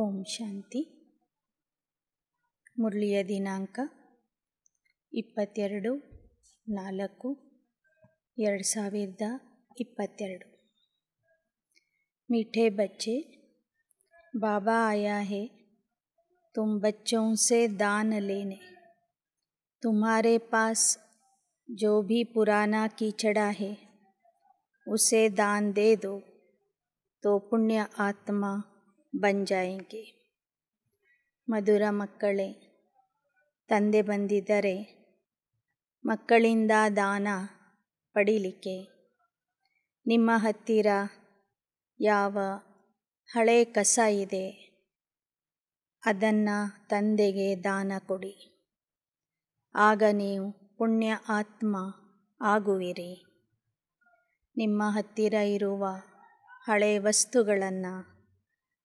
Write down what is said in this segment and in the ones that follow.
ओम शांति मुरिया दिनांक इपत् नाकु एर सविद इपत् मीठे बच्चे बाबा आया है तुम बच्चों से दान लेने तुम्हारे पास जो भी पुराना कीचड़ा है उसे दान दे दो तो पुण्य आत्मा बन जाएंगे ಮಧುರ ಮಕ್ಕಳೇ ತಂದೆ ಬಂದಿದ್ದರೆ ಮಕ್ಕಳಿಂದ ದಾನ ಪಡೀಲಿಕ್ಕೆ ನಿಮ್ಮ ಹತ್ತಿರ ಯಾವ ಹಳೆ ಕಸ ಇದೆ ಅದನ್ನು ತಂದೆಗೆ ದಾನ ಕೊಡಿ ಆಗ ನೀವು ಪುಣ್ಯ ಆತ್ಮ ಆಗುವಿರಿ ನಿಮ್ಮ ಹತ್ತಿರ ಇರುವ ಹಳೆ ವಸ್ತುಗಳನ್ನು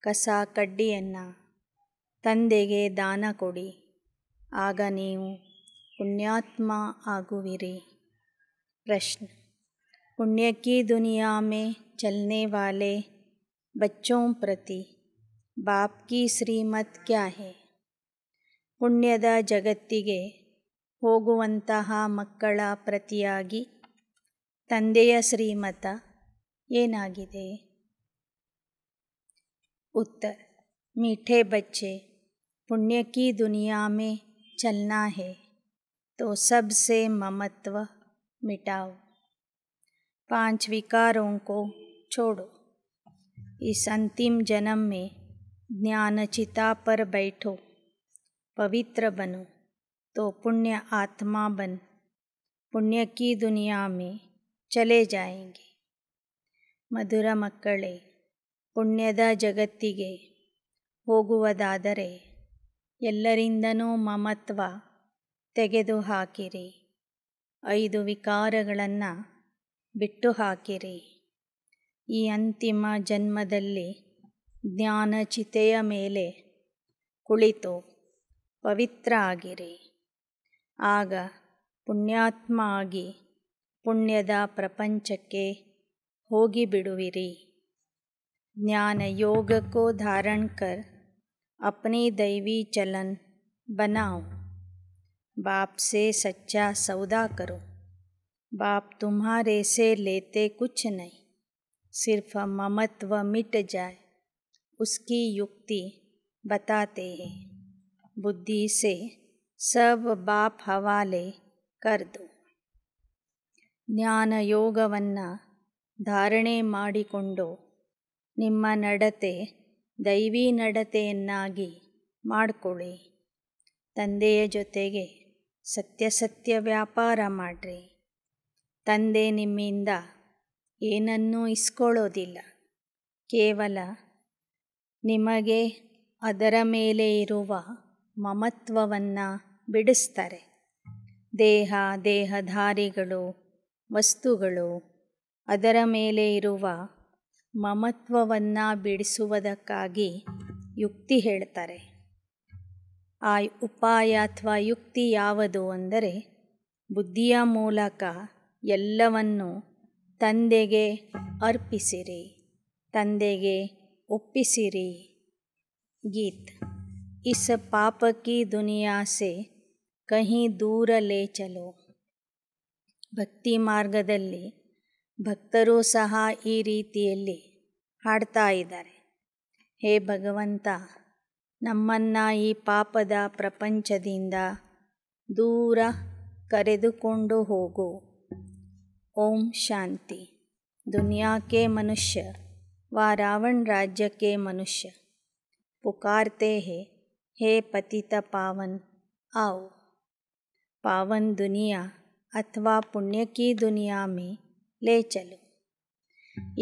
ಕಸ ಕಡ್ಡಿಯನ್ನು ತಂದೆಗೆ ದಾನ ಕೊಡಿ ಆಗ ನೀವು ಪುಣ್ಯಾತ್ಮ ಆಗುವಿರಿ ಪ್ರಶ್ನೆ ಪುಣ್ಯಕ್ಕಿ ದುನಿಯಾಮೆ ಮೇ ವಾಲೆ ವಾಲೆ ಬಚ್ಚೋ ಪ್ರತಿ ಶ್ರೀಮತ್ ಕ್ಯಾ ಹೇ ಪುಣ್ಯದ ಜಗತ್ತಿಗೆ ಹೋಗುವಂತಹ ಮಕ್ಕಳ ಪ್ರತಿಯಾಗಿ ತಂದೆಯ ಶ್ರೀಮತ ಏನಾಗಿದೆ उत्तर मीठे बच्चे पुण्य की दुनिया में चलना है तो सबसे ममत्व मिटाओ पांच विकारों को छोड़ो इस अंतिम जन्म में ज्ञानचिता पर बैठो पवित्र बनो तो पुण्य आत्मा बन पुण्य की दुनिया में चले जाएंगे मधुरा मक्कड़े ಪುಣ್ಯದ ಜಗತ್ತಿಗೆ ಹೋಗುವುದಾದರೆ ಎಲ್ಲರಿಂದನೂ ಮಮತ್ವ ಹಾಕಿರಿ ಐದು ವಿಕಾರಗಳನ್ನು ಬಿಟ್ಟು ಹಾಕಿರಿ ಈ ಅಂತಿಮ ಜನ್ಮದಲ್ಲಿ ಜ್ಞಾನ ಚಿತೆಯ ಮೇಲೆ ಕುಳಿತು ಪವಿತ್ರ ಆಗಿರಿ ಆಗ ಪುಣ್ಯಾತ್ಮ ಆಗಿ ಪುಣ್ಯದ ಪ್ರಪಂಚಕ್ಕೆ ಹೋಗಿಬಿಡುವಿರಿ ज्ञान योग को धारण कर अपनी दैवी चलन बनाओ बाप से सच्चा सौदा करो बाप तुम्हारे से लेते कुछ नहीं सिर्फ ममत्व मिट जाए उसकी युक्ति बताते हैं बुद्धि से सब बाप हवाले कर दो ಜ್ಞಾನ धारणे माड़ी कुंडो ನಿಮ್ಮ ನಡತೆ ದೈವಿ ನಡತೆಯನ್ನಾಗಿ ಮಾಡಿಕೊಳ್ಳಿ ತಂದೆಯ ಜೊತೆಗೆ ಸತ್ಯಸತ್ಯ ವ್ಯಾಪಾರ ಮಾಡಿರಿ ತಂದೆ ನಿಮ್ಮಿಂದ ಏನನ್ನೂ ಇಸ್ಕೊಳ್ಳೋದಿಲ್ಲ ಕೇವಲ ನಿಮಗೆ ಅದರ ಮೇಲೆ ಇರುವ ಮಮತ್ವವನ್ನು ಬಿಡಿಸ್ತಾರೆ ದೇಹ ದೇಹಧಾರಿಗಳು ವಸ್ತುಗಳು ಅದರ ಮೇಲೆ ಇರುವ ಮಮತ್ವವನ್ನು ಬಿಡಿಸುವುದಕ್ಕಾಗಿ ಯುಕ್ತಿ ಹೇಳ್ತಾರೆ ಆ ಉಪಾಯ ಅಥವಾ ಯುಕ್ತಿ ಯಾವುದು ಅಂದರೆ ಬುದ್ಧಿಯ ಮೂಲಕ ಎಲ್ಲವನ್ನು ತಂದೆಗೆ ಅರ್ಪಿಸಿರಿ ತಂದೆಗೆ ಒಪ್ಪಿಸಿರಿ ಗೀತ್ ಇಸ್ ಪಾಪಕಿ ದುನಿಯಾಸೆ ಕಹಿ ದೂರ ಲೇಚಲು ಭಕ್ತಿ ಮಾರ್ಗದಲ್ಲಿ ಭಕ್ತರೂ ಸಹ ಈ ರೀತಿಯಲ್ಲಿ ಹಾಡ್ತಾ ಇದ್ದಾರೆ ಹೇ ಭಗವಂತ ನಮ್ಮನ್ನು ಈ ಪಾಪದ ಪ್ರಪಂಚದಿಂದ ದೂರ ಕರೆದುಕೊಂಡು ಹೋಗು ಓಂ ಶಾಂತಿ ದುನಿಯಾಕೆ ಮನುಷ್ಯ ವಾ ರಾವಣ್ ರಾಜ್ಯಕ್ಕೆ ಮನುಷ್ಯ ಪುಕಾರ್ತೆ ಹೇ ಹೇ ಪತಿತ ಪಾವನ್ ಆವು ಪಾವನ್ ದುನಿಯಾ ಅಥವಾ ಪುಣ್ಯಕೀ ದುನಿಯಾ ಮೇ ಲೇಚಲು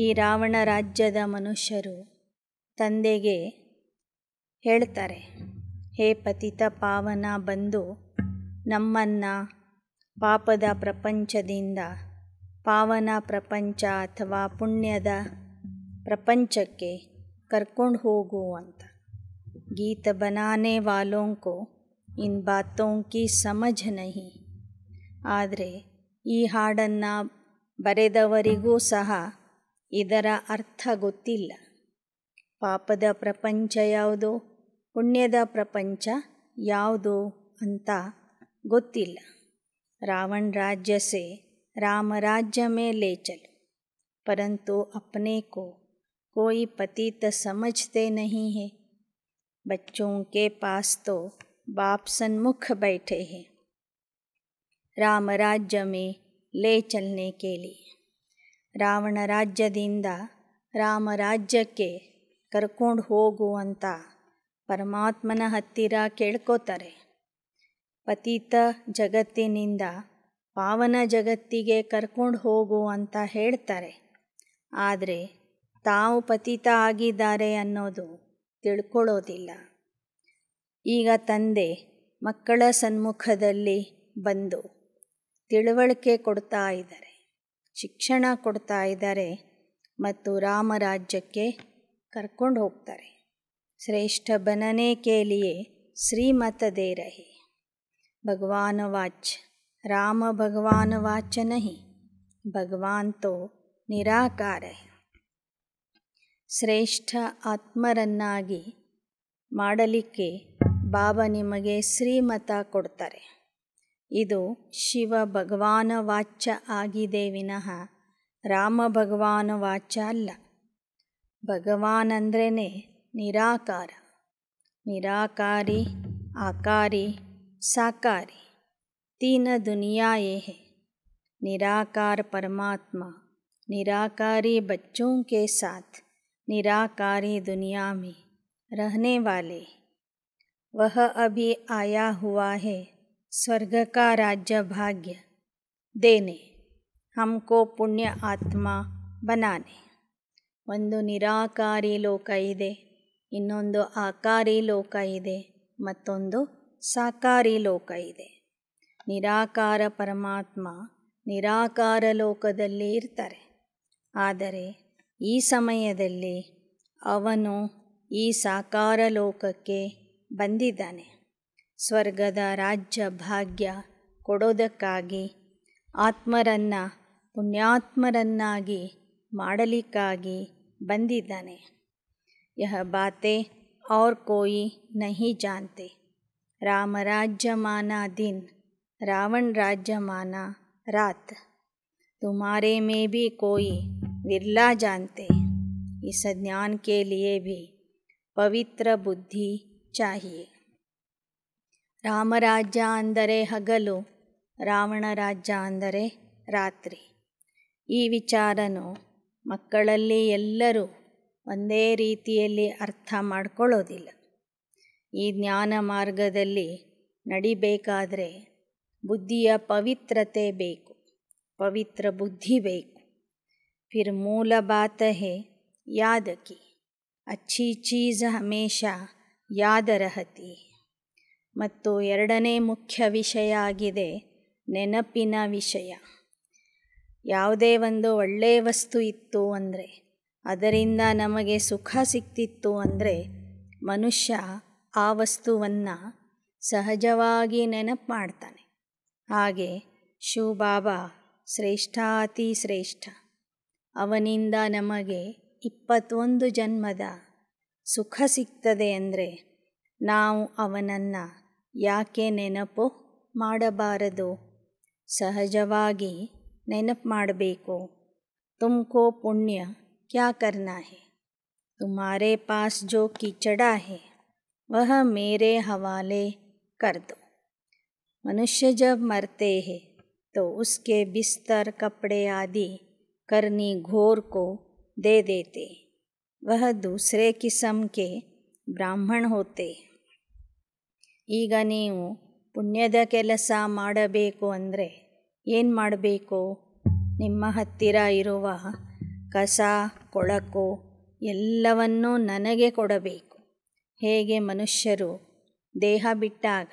ಈ ರಾವಣ ರಾಜ್ಯದ ಮನುಷ್ಯರು ತಂದೆಗೆ ಹೇಳ್ತಾರೆ ಹೇ ಪತಿತ ಪಾವನ ಬಂದು ನಮ್ಮನ್ನು ಪಾಪದ ಪ್ರಪಂಚದಿಂದ ಪಾವನ ಪ್ರಪಂಚ ಅಥವಾ ಪುಣ್ಯದ ಪ್ರಪಂಚಕ್ಕೆ ಕರ್ಕೊಂಡು ಹೋಗು ಅಂತ ಗೀತ ಬನಾನೆ ವಾಲೋಂಕು ಇನ್ ಬಾತೋಂಕಿ ಸಮಜ ನಹಿ ಆದರೆ ಈ ಹಾಡನ್ನು ಬರೆದವರಿಗೂ ಸಹ ಇದರ ಅರ್ಥ ಗೊತ್ತಿಲ್ಲ ಪಾಪದ ಪ್ರಪಂಚ ಯಾವುದು प्रपंच ಪ್ರಪಂಚ ಯಾವುದು ಅಂತ रावण राज्य से राम राज्य में ले चलो परंतु अपने को कोई तो समझते नहीं है बच्चों के पास तो बाप सन्मुख बैठे हैं राम राज्य में ಲೇ ಚಲ್ನೆ ಕೇಳಿ ರಾವಣ ರಾಜ್ಯದಿಂದ ರಾಮ ರಾಜ್ಯಕ್ಕೆ ಕರ್ಕೊಂಡು ಹೋಗು ಅಂತ ಪರಮಾತ್ಮನ ಹತ್ತಿರ ಕೇಳ್ಕೋತಾರೆ ಪತಿತ ಜಗತ್ತಿನಿಂದ ಪಾವನ ಜಗತ್ತಿಗೆ ಕರ್ಕೊಂಡು ಹೋಗು ಅಂತ ಹೇಳ್ತಾರೆ ಆದರೆ ತಾವು ಪತಿತ ಆಗಿದ್ದಾರೆ ಅನ್ನೋದು ತಿಳ್ಕೊಳ್ಳೋದಿಲ್ಲ ಈಗ ತಂದೆ ಮಕ್ಕಳ ಸನ್ಮುಖದಲ್ಲಿ ಬಂದು ತಿಳುವಳಿಕೆ ಕೊಡ್ತಾ ಇದ್ದಾರೆ ಶಿಕ್ಷಣ ಕೊಡ್ತಾ ಇದ್ದಾರೆ ಮತ್ತು ರಾಮರಾಜ್ಯಕ್ಕೆ ಕರ್ಕೊಂಡು ಹೋಗ್ತಾರೆ ಶ್ರೇಷ್ಠ ಬನನೆ ಕೇಲಿಯೇ ಶ್ರೀಮತ ದೇ ರಹಿ ಭಗವಾನ್ ವಾಚ್ ರಾಮ ಭಗವಾನ್ ವಾಚ ನಹಿ ಭಗವಾನ್ ತೋ ನಿರಾಕಾರ ಶ್ರೇಷ್ಠ ಆತ್ಮರನ್ನಾಗಿ ಮಾಡಲಿಕ್ಕೆ ಬಾಬಾ ನಿಮಗೆ ಶ್ರೀಮತ ಕೊಡ್ತಾರೆ ಇದು ಶಿವ ಭಗವಾನ ವಾಚ್ಯ ಆಗಿದೆ ವಿನಃ ರಾಮ ಭಗವಾನ ವಾಚ್ಯ ಅಲ್ಲ ಭಗವಾನ್ ಅಂದ್ರೇ ನಿರಾಕಾರ ನಿರಾಕಾರಿ ಆಕಾರಿ ಸಾಕಾರಿ ತೀನ ದುನಿಯಾ ಹೇ निराकार परमात्मा निराकारी बच्चों के साथ निराकारी दुनिया में रहने वाले वह अभी आया हुआ है स्वर्ग का राज्य भाग्य देने हमको ಪುಣ್ಯ ಆತ್ಮ ಬನಾನೆ ಒಂದು ನಿರಾಕಾರಿ ಲೋಕ ಇದೆ ಇನ್ನೊಂದು ಆಕಾರಿ ಲೋಕ ಇದೆ ಮತ್ತೊಂದು ಸಾಕಾರಿ ಲೋಕ ಇದೆ ನಿರಾಕಾರ ಪರಮಾತ್ಮ ನಿರಾಕಾರ ಲೋಕದಲ್ಲಿ ಇರ್ತಾರೆ ಆದರೆ ಈ ಸಮಯದಲ್ಲಿ ಅವನು ಈ ಸಾಕಾರ ಲೋಕಕ್ಕೆ ಬಂದಿದ್ದಾನೆ स्वर्गद राज्य भाग्य को ಆತ್ಮರನ್ನು ಪುಣ್ಯಾತ್ಮರನ್ನಾಗಿ ಮಾಡಲಿಕ್ಕಾಗಿ ಬಂದಿದ್ದಾನೆ यह बातें और कोई नहीं जानते राम राज्य माना दिन रावण राज्य माना रात तुम्हारे में भी कोई विरला जानते इस ज्ञान के लिए भी पवित्र बुद्धि चाहिए ರಾಮರಾಜ್ಯ ಅಂದರೆ ಹಗಲು ರಾವಣ ರಾಜ್ಯ ಅಂದರೆ ರಾತ್ರಿ ಈ ವಿಚಾರನು ಮಕ್ಕಳಲ್ಲಿ ಎಲ್ಲರೂ ಒಂದೇ ರೀತಿಯಲ್ಲಿ ಅರ್ಥ ಮಾಡಿಕೊಳ್ಳೋದಿಲ್ಲ ಈ ಜ್ಞಾನ ಮಾರ್ಗದಲ್ಲಿ ನಡಿಬೇಕಾದರೆ ಬುದ್ಧಿಯ ಪವಿತ್ರತೆ ಬೇಕು ಪವಿತ್ರ ಬುದ್ಧಿ ಬೇಕು ಫಿರ್ ಮೂಲ ಬಾತ ಹೇ ಯಾದಕಿ ಅಚ್ಚಿ अच्छी ಹಮೇಶ हमेशा ಮತ್ತು ಎರಡನೇ ಮುಖ್ಯ ವಿಷಯ ಆಗಿದೆ ನೆನಪಿನ ವಿಷಯ ಯಾವುದೇ ಒಂದು ಒಳ್ಳೆಯ ವಸ್ತು ಇತ್ತು ಅಂದರೆ ಅದರಿಂದ ನಮಗೆ ಸುಖ ಸಿಕ್ತಿತ್ತು ಅಂದರೆ ಮನುಷ್ಯ ಆ ವಸ್ತುವನ್ನು ಸಹಜವಾಗಿ ನೆನಪು ಮಾಡ್ತಾನೆ ಹಾಗೆ ಶಿವಬಾಬಾ ಶ್ರೇಷ್ಠಾತಿ ಶ್ರೇಷ್ಠ ಅವನಿಂದ ನಮಗೆ ಇಪ್ಪತ್ತೊಂದು ಜನ್ಮದ ಸುಖ ಸಿಗ್ತದೆ ಅಂದರೆ ನಾವು ಅವನನ್ನು ಯಾಕೆ ನೆನಪು ಮಾಡಬಾರದು ಸಹಜವಾಗಿ ನೆನಪು ಮಾಡಬೇಕು ತುಮಕೋ ಪುಣ್ಯ ಕ್ಯಾ ಕರ್ನಾ ಹೇ ತುಮಾರೆ ಪಾಸ್ ಜೋ ಕಿಚಡಾ ಹೇ ವಹ ಮೇರೆ ಹವಾಲೆ ಕರ್ದು मनुष्य जब मरते हैं तो उसके बिस्तर कपड़े आदि करनी घोर को दे देते वह दूसरे किस्म के ब्राह्मण होते ಈಗ ನೀವು ಪುಣ್ಯದ ಕೆಲಸ ಮಾಡಬೇಕು ಅಂದರೆ ಏನು ಮಾಡಬೇಕು ನಿಮ್ಮ ಹತ್ತಿರ ಇರುವ ಕಸ ಕೊಳಕು ಎಲ್ಲವನ್ನೂ ನನಗೆ ಕೊಡಬೇಕು ಹೇಗೆ ಮನುಷ್ಯರು ದೇಹ ಬಿಟ್ಟಾಗ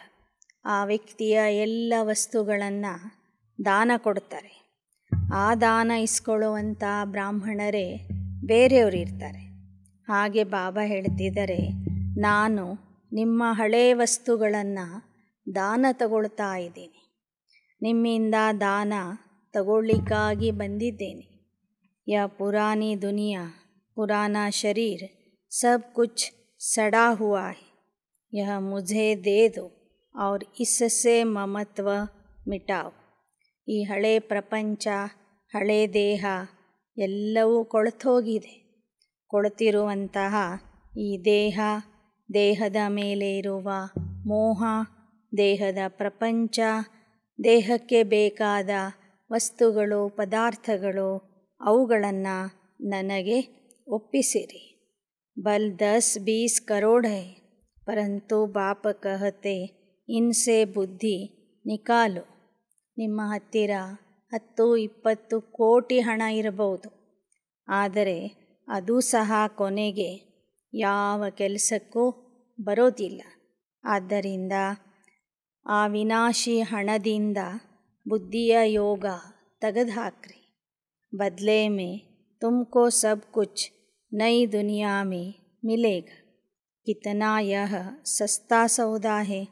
ಆ ವ್ಯಕ್ತಿಯ ಎಲ್ಲ ವಸ್ತುಗಳನ್ನು ದಾನ ಕೊಡ್ತಾರೆ ಆ ದಾನ ಇಸ್ಕೊಳ್ಳುವಂಥ ಬ್ರಾಹ್ಮಣರೇ ಇರ್ತಾರೆ ಹಾಗೆ ಬಾಬಾ ಹೇಳ್ತಿದ್ದಾರೆ ನಾನು ನಿಮ್ಮ ಹಳೇ ವಸ್ತುಗಳನ್ನು ದಾನ ತಗೊಳ್ತಾ ಇದ್ದೀನಿ ನಿಮ್ಮಿಂದ ದಾನ ತಗೊಳ್ಳಿಕ್ಕಾಗಿ ಬಂದಿದ್ದೇನೆ ಯ ಪುರಾನಿ ದುನಿಯಾ ಪುರಾನ ಶರೀರ್ ಸಬ್ ಕುಚ್ ಸಡಾ ಹುವಾ ಯ ಮುಝೆ मुझे दे दो और ಮಮತ್ವ ಮಿಟಾವ್ ಈ ಹಳೆ ಪ್ರಪಂಚ ಹಳೆ ದೇಹ ಎಲ್ಲವೂ ಕೊಳತೋಗಿದೆ ಕೊಳತಿರುವಂತಹ ಈ ದೇಹ ದೇಹದ ಮೇಲೆ ಇರುವ ಮೋಹ ದೇಹದ ಪ್ರಪಂಚ ದೇಹಕ್ಕೆ ಬೇಕಾದ ವಸ್ತುಗಳು ಪದಾರ್ಥಗಳು ಅವುಗಳನ್ನು ನನಗೆ ಒಪ್ಪಿಸಿರಿ ಬಲ್ ದಸ್ ಬೀಸ್ ಕರೋಡ್ ಹೈ ಪರಂತು ಬಾಪ ಕಹತೆ ಇನ್ಸೆ ಬುದ್ಧಿ ನಿಕಾಲು ನಿಮ್ಮ ಹತ್ತಿರ ಹತ್ತು ಇಪ್ಪತ್ತು ಕೋಟಿ ಹಣ ಇರಬಹುದು ಆದರೆ ಅದು ಸಹ ಕೊನೆಗೆ ಯಾವ ಕೆಲಸಕ್ಕೂ ಬರೋದಿಲ್ಲ ಆದ್ದರಿಂದ ಆ ವಿನಾಶಿ ಹಣದಿಂದ ಬುದ್ಧಿಯ ಯೋಗ ತೆಗೆದುಹಾಕ್ರಿ ಹಾಕ್ರಿ ಬದಲೇ ಮೇ ತುಮಕೋ ಸಬ್ ಕುಚ್ ನೈ ದುನಿಯಾ ಮೇ ಮಿಲೇಗ ಕಿತನಾ ಯಹ ಸಸ್ತಾ ಸೌದಾ ಹೇ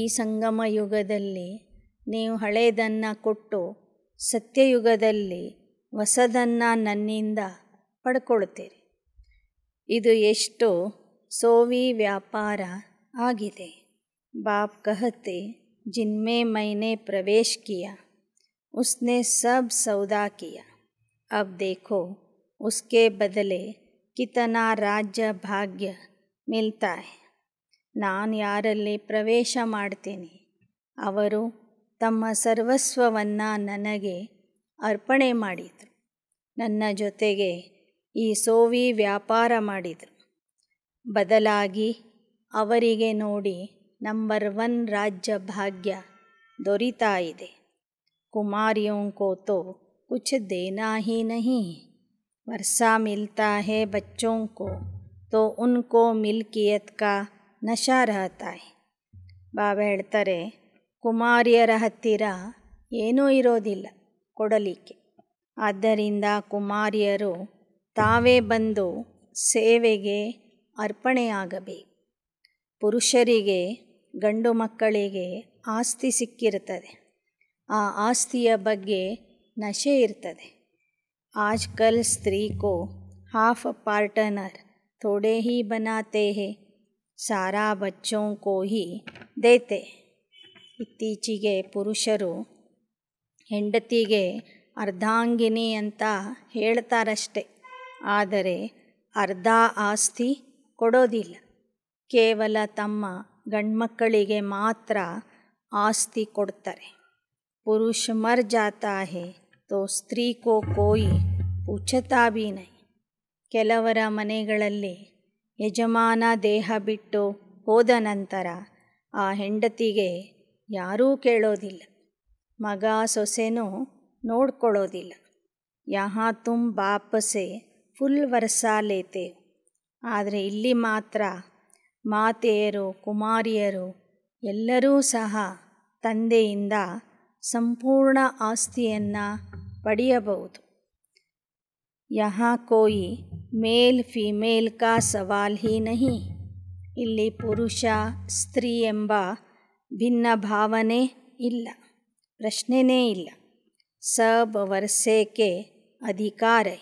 ಈ ಸಂಗಮ ಯುಗದಲ್ಲಿ ನೀವು ಹಳೆಯದನ್ನು ಕೊಟ್ಟು ಸತ್ಯಯುಗದಲ್ಲಿ ಹೊಸದನ್ನು ನನ್ನಿಂದ ಪಡ್ಕೊಳ್ತೀರಿ ಇದು ಎಷ್ಟು ಸೋವಿ ವ್ಯಾಪಾರ ಆಗಿದೆ ಬಾಪ್ ಕಹತೆ ಜಿನ್ಮೆ ಮೈನೆ ಪ್ರವೇಶ ಕಿಯ ಉಸ್ನೇ ಸಬ್ ಸೌದಾ ಕಿಯ ಅಬ್ ದೇಖೋ उसके ಬದಲೆ ಕಿತನಾ ರಾಜ್ಯ ಭಾಗ್ಯ मिलता ನಾನು ಯಾರಲ್ಲಿ ಪ್ರವೇಶ ಮಾಡ್ತೀನಿ ಅವರು ತಮ್ಮ ಸರ್ವಸ್ವವನ್ನು ನನಗೆ ಅರ್ಪಣೆ ಮಾಡಿದರು ನನ್ನ ಜೊತೆಗೆ ಈ ಸೋವಿ ವ್ಯಾಪಾರ ಮಾಡಿದರು ಬದಲಾಗಿ ಅವರಿಗೆ ನೋಡಿ ನಂಬರ್ ಒನ್ ರಾಜ್ಯ ಭಾಗ್ಯ ದೊರಿತಾ ಇದೆ ಕುಮಾರಿಯೋ ಕೋತೋ ಕುಛ ದೇನಾ ಹೀ ನಹಿ ಮಿಲ್ತಾ ಹೇ है बच्चों ತೋ ಮಿಲ್ಕಿಯತ್ ಕಾ ನಶಾ रहता है ಬಾಬಾ ಹೇಳ್ತಾರೆ ಕುಮಾರಿಯರ ಹತ್ತಿರ ಏನೂ ಇರೋದಿಲ್ಲ ಕೊಡಲಿಕ್ಕೆ ಆದ್ದರಿಂದ ಕುಮಾರಿಯರು ತಾವೇ ಬಂದು ಸೇವೆಗೆ ಅರ್ಪಣೆಯಾಗಬೇಕು ಪುರುಷರಿಗೆ ಗಂಡು ಮಕ್ಕಳಿಗೆ ಆಸ್ತಿ ಸಿಕ್ಕಿರುತ್ತದೆ ಆ ಆಸ್ತಿಯ ಬಗ್ಗೆ ನಶೆ ಇರ್ತದೆ ಆಜ್ಕಲ್ ಸ್ತ್ರೀ ಕೋ ಹಾಫ್ ಪಾರ್ಟನರ್ ಥೋಡೆ ಹೀ ಬನಾತೆ ಹೇ ಸಾರಾ ಬಚ್ಚೋಂ ಕೋ ದೇತೆ ಇತ್ತೀಚೆಗೆ ಪುರುಷರು ಹೆಂಡತಿಗೆ ಅರ್ಧಾಂಗಿನಿ ಅಂತ ಹೇಳ್ತಾರಷ್ಟೆ ಆದರೆ ಅರ್ಧ ಆಸ್ತಿ ಕೊಡೋದಿಲ್ಲ ಕೇವಲ ತಮ್ಮ ಗಂಡ್ಮಕ್ಕಳಿಗೆ ಮಾತ್ರ ಆಸ್ತಿ ಕೊಡ್ತಾರೆ ಪುರುಷ ಮರ್ ಜಾತಾ ಹೇ ತೋ ಸ್ತ್ರೀ ಕೋ ಕೋಯಿ ಪುಛತಾ ಬೀನೈ ಕೆಲವರ ಮನೆಗಳಲ್ಲಿ ಯಜಮಾನ ದೇಹ ಬಿಟ್ಟು ಹೋದ ನಂತರ ಆ ಹೆಂಡತಿಗೆ ಯಾರೂ ಕೇಳೋದಿಲ್ಲ ಮಗ ಸೊಸೆನೂ ನೋಡ್ಕೊಳ್ಳೋದಿಲ್ಲ ಯಹಾ ತುಮ್ ಬಾಪಸೆ ಫುಲ್ ವರ್ಸಾಲೇತೆ ಆದರೆ ಇಲ್ಲಿ ಮಾತ್ರ ಮಾತೆಯರು ಕುಮಾರಿಯರು ಎಲ್ಲರೂ ಸಹ ತಂದೆಯಿಂದ ಸಂಪೂರ್ಣ ಆಸ್ತಿಯನ್ನು ಪಡೆಯಬಹುದು ಯಹ ಕೋಯಿ ಮೇಲ್ ಫಿಮೇಲ್ ಕಾ ಸವಾಲ್ ಹೀ ನಹಿ ಇಲ್ಲಿ ಪುರುಷ ಸ್ತ್ರೀ ಎಂಬ ಭಿನ್ನ ಭಾವನೆ ಇಲ್ಲ ಪ್ರಶ್ನೆನೇ ಇಲ್ಲ ಸಬ್ ವರ್ಸೇಕೆ ಅಧಿಕಾರೈ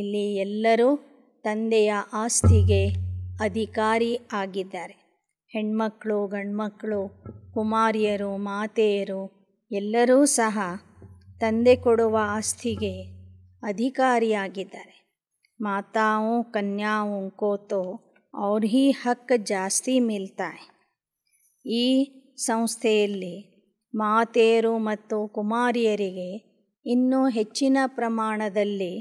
ಇಲ್ಲಿ ಎಲ್ಲರೂ ತಂದೆಯ ಆಸ್ತಿಗೆ ಅಧಿಕಾರಿ ಆಗಿದ್ದಾರೆ ಹೆಣ್ಮಕ್ಕಳು ಗಂಡ್ಮಕ್ಕಳು ಕುಮಾರಿಯರು ಮಾತೆಯರು ಎಲ್ಲರೂ ಸಹ ತಂದೆ ಕೊಡುವ ಆಸ್ತಿಗೆ ಅಧಿಕಾರಿಯಾಗಿದ್ದಾರೆ ಮಾತಾವು ಕನ್ಯಾವು ಕೋತೋ ಅವ್ರ ಈ ಜಾಸ್ತಿ ಮೀಲ್ತಾಯ ಈ ಸಂಸ್ಥೆಯಲ್ಲಿ ಮಾತೆಯರು ಮತ್ತು ಕುಮಾರಿಯರಿಗೆ ಇನ್ನೂ ಹೆಚ್ಚಿನ ಪ್ರಮಾಣದಲ್ಲಿ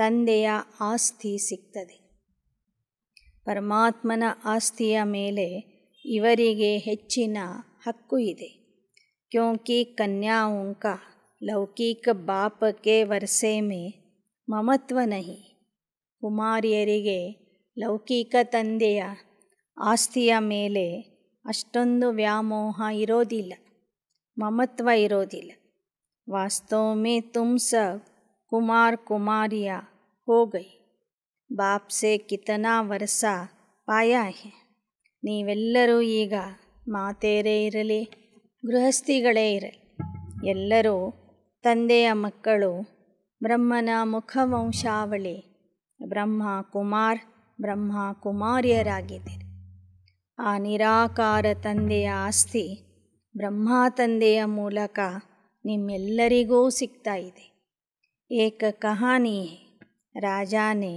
ತಂದೆಯ ಆಸ್ತಿ ಸಿಗ್ತದೆ ಪರಮಾತ್ಮನ ಆಸ್ತಿಯ ಮೇಲೆ ಇವರಿಗೆ ಹೆಚ್ಚಿನ ಹಕ್ಕು ಇದೆ ಕ್ಯೋಂಕಿ ಉಂಕ ಲೌಕಿಕ ಬಾಪಕ್ಕೆ ವರ್ಸೆ ಮೇ ಮಮತ್ವ ನಹಿ ಕುಮಾರಿಯರಿಗೆ ಲೌಕಿಕ ತಂದೆಯ ಆಸ್ತಿಯ ಮೇಲೆ ಅಷ್ಟೊಂದು ವ್ಯಾಮೋಹ ಇರೋದಿಲ್ಲ ಮಮತ್ವ ಇರೋದಿಲ್ಲ ವಾಸ್ತವ ಮೇ कुमार ಕುಮಾರಿಯ हो गई ಬಾಪ್ ಕಿತನಾ ವರಸ ಪಾಯಾ ನೀವೆಲ್ಲರೂ ಈಗ ಮಾತೇರೇ ಇರಲಿ ಗೃಹಸ್ಥಿಗಳೇ ಇರಲಿ ಎಲ್ಲರೂ ತಂದೆಯ ಮಕ್ಕಳು ಬ್ರಹ್ಮನ ಮುಖ ಮುಖವಂಶಾವಳಿ ಬ್ರಹ್ಮ ಕುಮಾರ್ ಬ್ರಹ್ಮ ಕುಮಾರಿಯರಾಗಿದ್ದೀರಿ ಆ ನಿರಾಕಾರ ತಂದೆಯ ಆಸ್ತಿ ಬ್ರಹ್ಮ ತಂದೆಯ ಮೂಲಕ ನಿಮ್ಮೆಲ್ಲರಿಗೂ ಸಿಗ್ತಾ ಇದೆ एक कहानी राजा ने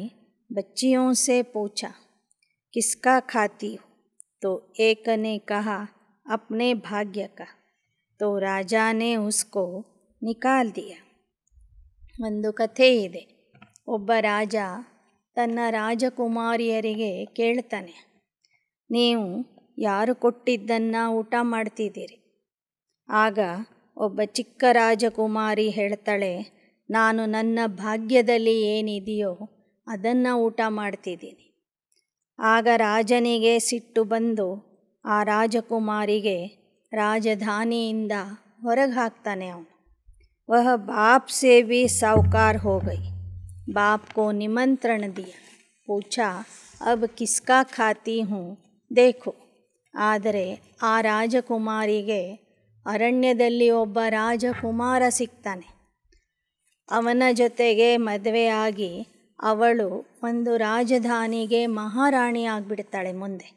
बच्चियों से पूछा किसका खाती तो एक ने कहा अपने भाग्य का तो राजा ने उसको निकाल दिया ಒಂದು ಕಥೆ ಇದೆ ಒಬ್ಬ ರಾಜ ತನ್ನ ರಾಜಕುಮಾರಿ ಯರಿಗೆ ಕೇಳತಾನೆ ನೀ ಯಾರು ಕೊಟ್ಟಿದ್ದನ್ನ ಊಟ ಮಾಡುತ್ತೀರಿ ಆಗ ಒಬ್ಬ ಚಿಕ್ಕ ರಾಜಕುಮಾರಿ ಹೇಳತಳೆ ನಾನು ನನ್ನ ಭಾಗ್ಯದಲ್ಲಿ ಏನಿದೆಯೋ ಅದನ್ನು ಊಟ ಮಾಡ್ತಿದ್ದೀನಿ ಆಗ ರಾಜನಿಗೆ ಸಿಟ್ಟು ಬಂದು ಆ ರಾಜಕುಮಾರಿಗೆ ರಾಜಧಾನಿಯಿಂದ ಹೊರಗೆ ಹಾಕ್ತಾನೆ ಅವನು ವಹ ಬಾಪ್ ಸೇವಿ ಬಿ ಸಾವುಕಾರ ಹೋಗೈ ಬಾಪ್ ಕೋ ನಿಮಂತ್ರಣ ದಿಯ ಪೂಛಾ ಅಬ್ ಕಿಸ್ಕಾ ಖಾತಿ ಹೂ ದೇಖು ಆದರೆ ಆ ರಾಜಕುಮಾರಿಗೆ ಅರಣ್ಯದಲ್ಲಿ ಒಬ್ಬ ರಾಜಕುಮಾರ ಸಿಗ್ತಾನೆ ಅವನ ಜೊತೆಗೆ ಮದುವೆಯಾಗಿ ಅವಳು ಒಂದು ರಾಜಧಾನಿಗೆ ಮಹಾರಾಣಿ ಆಗಿಬಿಡ್ತಾಳೆ ಮುಂದೆ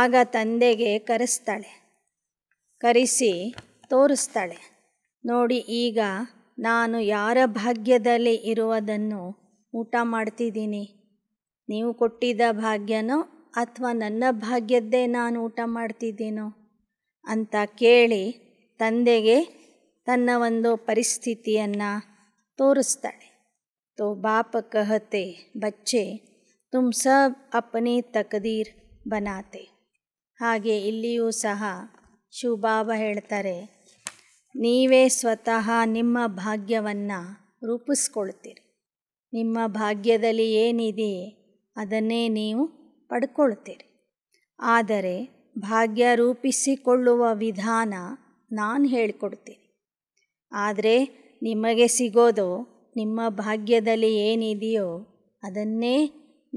ಆಗ ತಂದೆಗೆ ಕರೆಸ್ತಾಳೆ ಕರೆಸಿ ತೋರಿಸ್ತಾಳೆ ನೋಡಿ ಈಗ ನಾನು ಯಾರ ಭಾಗ್ಯದಲ್ಲಿ ಇರುವುದನ್ನು ಊಟ ಮಾಡ್ತಿದ್ದೀನಿ ನೀವು ಕೊಟ್ಟಿದ್ದ ಭಾಗ್ಯನೋ ಅಥವಾ ನನ್ನ ಭಾಗ್ಯದ್ದೇ ನಾನು ಊಟ ಮಾಡ್ತಿದ್ದೀನೋ ಅಂತ ಕೇಳಿ ತಂದೆಗೆ ತನ್ನ ಒಂದು ಪರಿಸ್ಥಿತಿಯನ್ನು ತೋರಿಸ್ತಾಳೆ ತೋ ಬಾಪ ಕಹತೆ ಬಚ್ಚೆ ತುಮ್ ಸಬ್ ಅಪನೆ ತಕದೀರ್ ಬನಾತೆ ಹಾಗೆ ಇಲ್ಲಿಯೂ ಸಹ ಶಿವಬಾಬ ಹೇಳ್ತಾರೆ ನೀವೇ ಸ್ವತಃ ನಿಮ್ಮ ಭಾಗ್ಯವನ್ನು ರೂಪಿಸ್ಕೊಳ್ತೀರಿ ನಿಮ್ಮ ಭಾಗ್ಯದಲ್ಲಿ ಏನಿದೆಯೇ ಅದನ್ನೇ ನೀವು ಪಡ್ಕೊಳ್ತೀರಿ ಆದರೆ ಭಾಗ್ಯ ರೂಪಿಸಿಕೊಳ್ಳುವ ವಿಧಾನ ನಾನು ಹೇಳಿಕೊಡ್ತೀನಿ ಆದರೆ ನಿಮಗೆ ಸಿಗೋದು ನಿಮ್ಮ ಭಾಗ್ಯದಲ್ಲಿ ಏನಿದೆಯೋ ಅದನ್ನೇ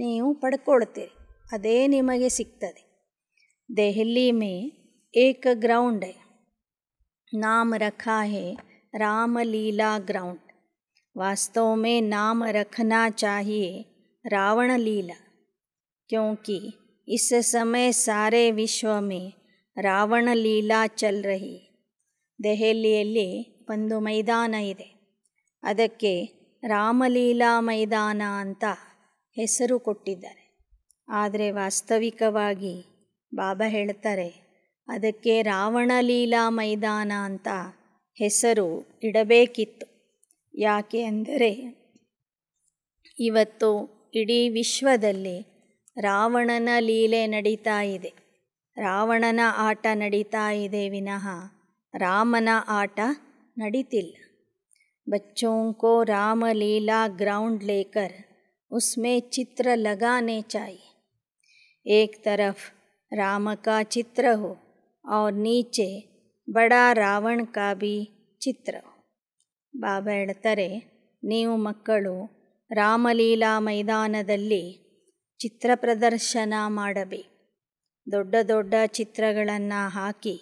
ನೀವು ಪಡ್ಕೊಳ್ತೀರಿ ಅದೇ ನಿಮಗೆ ಸಿಗ್ತದೆ ದೆಹಲಿ ಮೇ ಏಕ ಗ್ರೌಂಡ್ ನಾಮ ರಖಾ ರಾಮ ಲೀಲಾ ಗ್ರೌಂಡ್ वास्तव में नाम रखना चाहिए रावण लीला क्योंकि इस समय सारे विश्व में रावण लीला चल रही ದೆಹಲಿಯಲ್ಲಿ ಒಂದು ಮೈದಾನ ಇದೆ ಅದಕ್ಕೆ ರಾಮಲೀಲಾ ಮೈದಾನ ಅಂತ ಹೆಸರು ಕೊಟ್ಟಿದ್ದಾರೆ ಆದರೆ ವಾಸ್ತವಿಕವಾಗಿ ಬಾಬಾ ಹೇಳ್ತಾರೆ ಅದಕ್ಕೆ ರಾವಣಲೀಲಾ ಮೈದಾನ ಅಂತ ಹೆಸರು ಇಡಬೇಕಿತ್ತು ಯಾಕೆ ಅಂದರೆ ಇವತ್ತು ಇಡೀ ವಿಶ್ವದಲ್ಲಿ ರಾವಣನ ಲೀಲೆ ನಡೀತಾ ಇದೆ ರಾವಣನ ಆಟ ನಡೀತಾ ಇದೆ ವಿನಃ ರಾಮನ ಆಟ ನಡೀತಿಲ್ಲ ಬಚ್ಚೋಂಕೋ ರಾಮಲೀಲಾ ಗ್ರೌಂಡ್ ಲೇಕರ್ ಉಸ್ಮೇ ಚಿತ್ರ ಲಗಾನೆ ಚಾಯಿ ಏಕ್ ತರಫ್ ರಾಮ ಕಾ ಚಿತ್ರ ಹೋ ಔರ್ ರಾವಣ್ ಬಡಾ ರಾವಣ ಕಾ ಬಿ ಚಿತ್ರ ಬಾಬಾ ಹೇಳ್ತಾರೆ ನೀವು ಮಕ್ಕಳು ರಾಮಲೀಲಾ ಮೈದಾನದಲ್ಲಿ ಚಿತ್ರ ಪ್ರದರ್ಶನ ಮಾಡಬೇಕು ದೊಡ್ಡ ದೊಡ್ಡ ಚಿತ್ರಗಳನ್ನು ಹಾಕಿ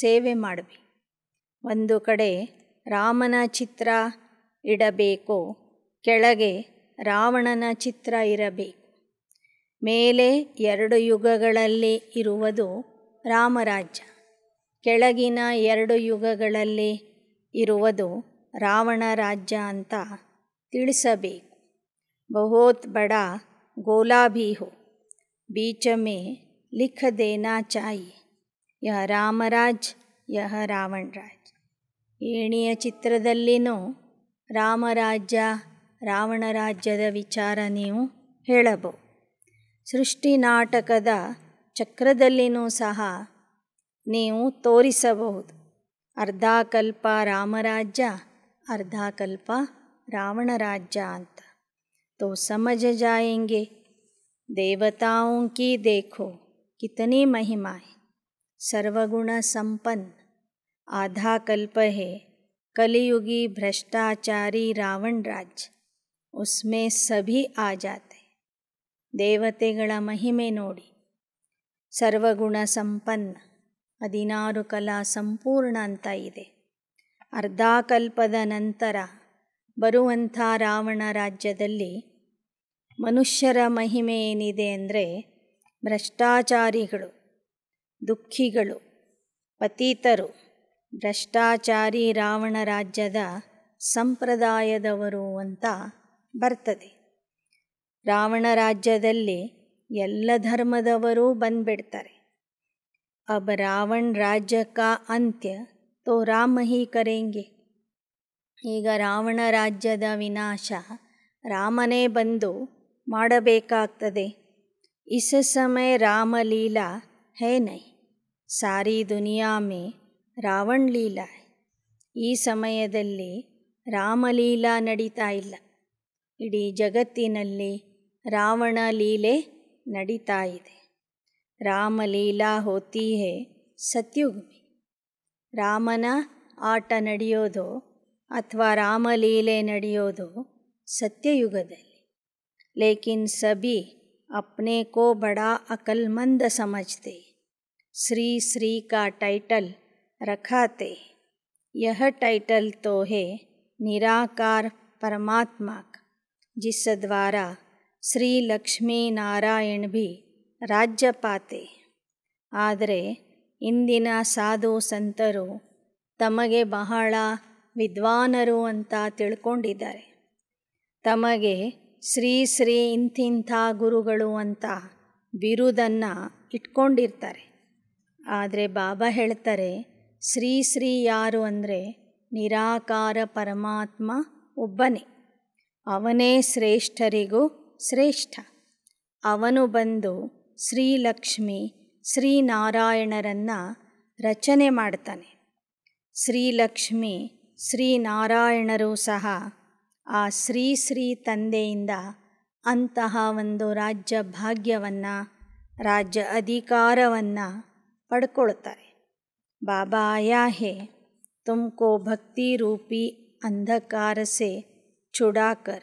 ಸೇವೆ ಮಾಡಬೇಕು ಒಂದು ಕಡೆ ರಾಮನ ಚಿತ್ರ ಇಡಬೇಕು ಕೆಳಗೆ ರಾವಣನ ಚಿತ್ರ ಇರಬೇಕು ಮೇಲೆ ಎರಡು ಯುಗಗಳಲ್ಲಿ ಇರುವುದು ರಾಮರಾಜ್ಯ ಕೆಳಗಿನ ಎರಡು ಯುಗಗಳಲ್ಲಿ ಇರುವುದು ರಾವಣ ರಾಜ್ಯ ಅಂತ ತಿಳಿಸಬೇಕು ಬಹೋತ್ ಬಡ ಗೋಲಾಭೀಹು ಹೋ बीच में लिख देना चाहिए ಯಹ रामराज ಏಣಿಯ ಚಿತ್ರದಲ್ಲಿನೂ ರಾಮರಾಜ್ಯ ರಾವಣ ರಾಜ್ಯದ ವಿಚಾರ ನೀವು ಹೇಳಬಹು ಸೃಷ್ಟಿ ನಾಟಕದ ಚಕ್ರದಲ್ಲಿನೂ ಸಹ ನೀವು ತೋರಿಸಬಹುದು ಅರ್ಧಾಕಲ್ಪ ರಾಮರಾಜ್ಯ ಅರ್ಧಾಕಲ್ಪ ರಾವಣ ರಾಜ್ಯ ಅಂತ ತೋ ಸಮಜ जाएंगे ದೇವತಾಂಕಿ ದೇಖೋ देखो कितनी ಸರ್ವಗುಣ सर्वगुण आधा ಕಲಿಯುಗಿ ಭ್ರಷ್ಟಾಚಾರಿ कलयुगी भ्रष्टाचारी रावण राज उसमें सभी आ जाते ದೇವತೆಗಳ ಮಹಿಮೆ ನೋಡಿ ಸರ್ವಗುಣ ಸಂಪನ್ನ ಹದಿನಾರು ಕಲಾ ಸಂಪೂರ್ಣ ಅಂತ ಇದೆ ಅರ್ಧಾಕಲ್ಪದ ನಂತರ ಬರುವಂಥ ರಾವಣ ರಾಜ್ಯದಲ್ಲಿ ಮನುಷ್ಯರ ಮಹಿಮೆ ಏನಿದೆ ಅಂದರೆ ಭ್ರಷ್ಟಾಚಾರಿಗಳು ದುಃಖಿಗಳು ಪತೀತರು ಭ್ರಷ್ಟಾಚಾರಿ ರಾವಣ ರಾಜ್ಯದ ಸಂಪ್ರದಾಯದವರು ಅಂತ ಬರ್ತದೆ ರಾವಣ ರಾಜ್ಯದಲ್ಲಿ ಎಲ್ಲ ಧರ್ಮದವರೂ ಬಂದ್ಬಿಡ್ತಾರೆ ಅಬ್ ರಾವಣ ರಾಜ್ಯಕ್ಕ ಅಂತ್ಯ ತೋ ರಾಮ ಹಿ ಕರೆಂಗೆ ಈಗ ರಾವಣ ರಾಜ್ಯದ ವಿನಾಶ ರಾಮನೇ ಬಂದು ಮಾಡಬೇಕಾಗ್ತದೆ ಇಸ ಸಮಯ ರಾಮಲೀಲಾ ಹೇ ನೈ ಸಾರಿ ದುನಿಯಾ ಮೇ ಲೀಲಾ ಈ ಸಮಯದಲ್ಲಿ ರಾಮಲೀಲಾ ನಡೀತಾ ಇಲ್ಲ ಇಡೀ ಜಗತ್ತಿನಲ್ಲಿ ರಾವಣ ಲೀಲೆ ನಡೀತಾ ಇದೆ ರಾಮಲೀಲಾ ಹೋತಿ ಹೇ ರಾಮನ ಆಟ ನಡೆಯೋದು ಅಥವಾ ರಾಮಲೀಲೆ ನಡೆಯೋದು ಸತ್ಯಯುಗದಲ್ಲಿ ಲೇಕಿನ್ ಸಭಿ अपने ಬಡಾ ಬಡಾ ಅಕಲ್ಮಂದ ಶ್ರೀ ಶ್ರೀ ಕಾ ಟೈಟಲ್ रखाते यह ಟೈಟಲ್ तो ನಿರಾಕಾರ निराकार परमात्मा जिस द्वारा श्री लक्ष्मी नारायण ರಾಜ್ಯ ಪಾತೆ ಆದರೆ ಇಂದಿನ ಸಾಧು ಸಂತರು ತಮಗೆ ಬಹಳ ವಿದ್ವಾನರು ಅಂತ ತಿಳ್ಕೊಂಡಿದ್ದಾರೆ ತಮಗೆ ಶ್ರೀ ಶ್ರೀ ಇಂಥಿಂಥ ಗುರುಗಳು ಅಂತ ಬಿರುದನ್ನು ಇಟ್ಕೊಂಡಿರ್ತಾರೆ ಆದರೆ ಬಾಬಾ ಹೇಳ್ತಾರೆ ಶ್ರೀ ಶ್ರೀ ಯಾರು ಅಂದರೆ ನಿರಾಕಾರ ಪರಮಾತ್ಮ ಒಬ್ಬನೇ ಅವನೇ ಶ್ರೇಷ್ಠರಿಗೂ ಶ್ರೇಷ್ಠ ಅವನು ಬಂದು ಶ್ರೀಲಕ್ಷ್ಮಿ ಶ್ರೀನಾರಾಯಣರನ್ನು ರಚನೆ ಮಾಡ್ತಾನೆ ಶ್ರೀಲಕ್ಷ್ಮಿ ಶ್ರೀನಾರಾಯಣರು ಸಹ ಆ ಶ್ರೀ ಶ್ರೀ ತಂದೆಯಿಂದ ಅಂತಹ ಒಂದು ರಾಜ್ಯ ಭಾಗ್ಯವನ್ನು ರಾಜ್ಯ ಅಧಿಕಾರವನ್ನು ಪಡ್ಕೊಳ್ತಾರೆ बाबा आया है तुमको भक्ति रूपी अंधकार से छुड़ाकर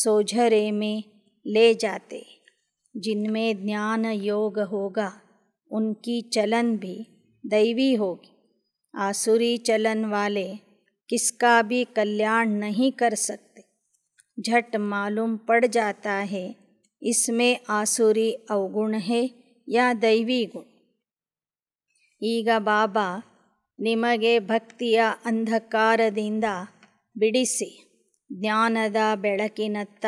सोझरे में ले जाते जिनमें ज्ञान योग होगा उनकी चलन भी दैवी होगी आसुरी चलन वाले किसका भी कल्याण नहीं कर सकते झट मालूम पड़ जाता है इसमें आसुरी अवगुण है या दैवी गुण ಈಗ ಬಾಬಾ ನಿಮಗೆ ಭಕ್ತಿಯ ಅಂಧಕಾರದಿಂದ ಬಿಡಿಸಿ ಜ್ಞಾನದ ಬೆಳಕಿನತ್ತ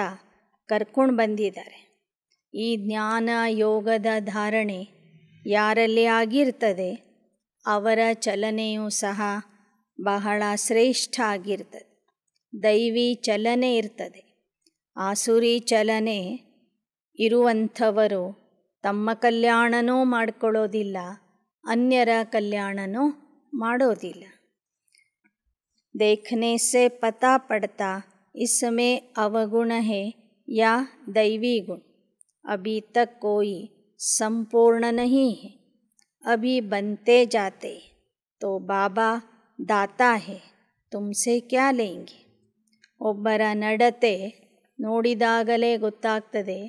ಕರ್ಕೊಂಡು ಬಂದಿದ್ದಾರೆ ಈ ಜ್ಞಾನ ಯೋಗದ ಧಾರಣೆ ಯಾರಲ್ಲಿ ಆಗಿರ್ತದೆ ಅವರ ಚಲನೆಯು ಸಹ ಬಹಳ ಶ್ರೇಷ್ಠ ಆಗಿರ್ತದೆ ದೈವಿ ಚಲನೆ ಇರ್ತದೆ ಆಸುರಿ ಚಲನೆ ಇರುವಂಥವರು ತಮ್ಮ ಕಲ್ಯಾಣನೂ ಮಾಡ್ಕೊಳ್ಳೋದಿಲ್ಲ अन्यರ ಕಲ್ಯಾಣನು ಮಾಡೋದಿಲ್ಲ देखने से पता पड़ता इसमें अवगुण है या दैवी गुण अभी तक कोई संपूर्ण नहीं है अभी बनते जाते तो बाबा दाता है तुमसे क्या लेंगे ಒಬ್ಬರ ನಡತೆ ನೋಡಿದಾಗಲೇ ಗೊತ್ತಾಗ್ತದೆ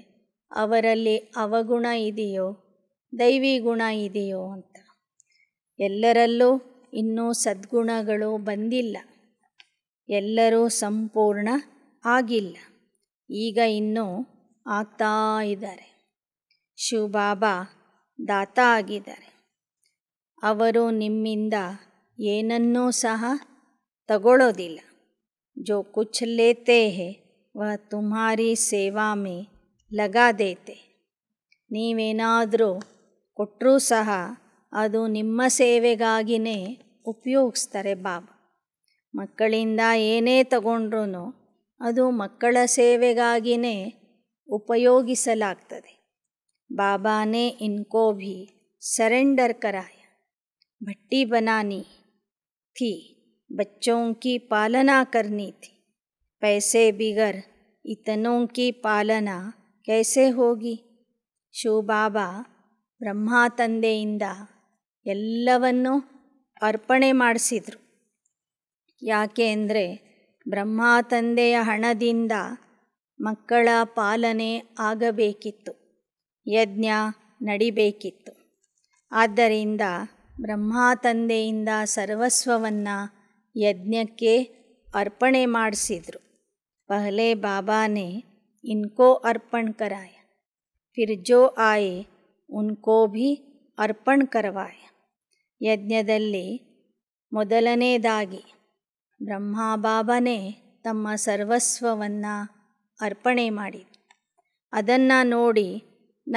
ಅವರಲ್ಲಿ ಅವಗುಣ ಇದೆಯೋ ದೈವಿ ಗುಣ ಇದೆಯೋ ಎಲ್ಲರಲ್ಲೂ ಇನ್ನೂ ಸದ್ಗುಣಗಳು ಬಂದಿಲ್ಲ ಎಲ್ಲರೂ ಸಂಪೂರ್ಣ ಆಗಿಲ್ಲ ಈಗ ಇನ್ನೂ ಆಗ್ತಾ ಇದ್ದಾರೆ ಶಿವಬಾಬಾ ದಾತ ಆಗಿದ್ದಾರೆ ಅವರು ನಿಮ್ಮಿಂದ ಏನನ್ನೂ ಸಹ ತಗೊಳ್ಳೋದಿಲ್ಲ ಜೋ कुछ ವ ತುಮಾರಿ वह ಸೇವಾ ಮೇ ಲಗಾದೇತೆ ನೀವೇನಾದರೂ ಕೊಟ್ಟರೂ ಸಹ ಅದು ನಿಮ್ಮ ಸೇವೆಗಾಗಿನೇ ಉಪಯೋಗಿಸ್ತಾರೆ ಬಾಬಾ ಮಕ್ಕಳಿಂದ ಏನೇ ತಗೊಂಡ್ರೂ ಅದು ಮಕ್ಕಳ ಸೇವೆಗಾಗಿನೇ ಉಪಯೋಗಿಸಲಾಗ್ತದೆ ಬಾಬಾನೇ ಇನ್ಕೋ ಭಿ ಸರೆಂಡರ್ ಕರಾಯ ಭಟ್ಟಿ ಬನಾನಿ ಥಿ ಬಚ್ಚೋಂ ಪಾಲನಾ ಕರ್ನಿ ಥಿ ಪೈಸೆ ಬಿಗರ್ ಇತನೋಂಕಿ ಪಾಲನಾ ಕೈಸೆ ಹೋಗಿ ಶಿವ ಬಾಬಾ ಬ್ರಹ್ಮ ತಂದೆಯಿಂದ ಎಲ್ಲವನ್ನು ಅರ್ಪಣೆ ಮಾಡಿಸಿದರು ಯಾಕೆ ಅಂದರೆ ಬ್ರಹ್ಮ ತಂದೆಯ ಹಣದಿಂದ ಮಕ್ಕಳ ಪಾಲನೆ ಆಗಬೇಕಿತ್ತು ಯಜ್ಞ ನಡಿಬೇಕಿತ್ತು ಆದ್ದರಿಂದ ಬ್ರಹ್ಮ ತಂದೆಯಿಂದ ಸರ್ವಸ್ವವನ್ನು ಯಜ್ಞಕ್ಕೆ ಅರ್ಪಣೆ ಮಾಡಿಸಿದರು ಪಹಲೆ ಬಾಬಾನೆ ಇನ್ಕೋ ಅರ್ಪಣ ಕರಾಯ ಫಿರ್ ಜೋ ಆಯೆ ಉನ್ಕೋ ಭಿ ಅರ್ಪಣ ಕರವಾಯ ಯಜ್ಞದಲ್ಲಿ ಮೊದಲನೇದಾಗಿ ಬ್ರಹ್ಮಬಾಬನೇ ತಮ್ಮ ಸರ್ವಸ್ವವನ್ನು ಅರ್ಪಣೆ ಮಾಡಿದ್ರು ಅದನ್ನು ನೋಡಿ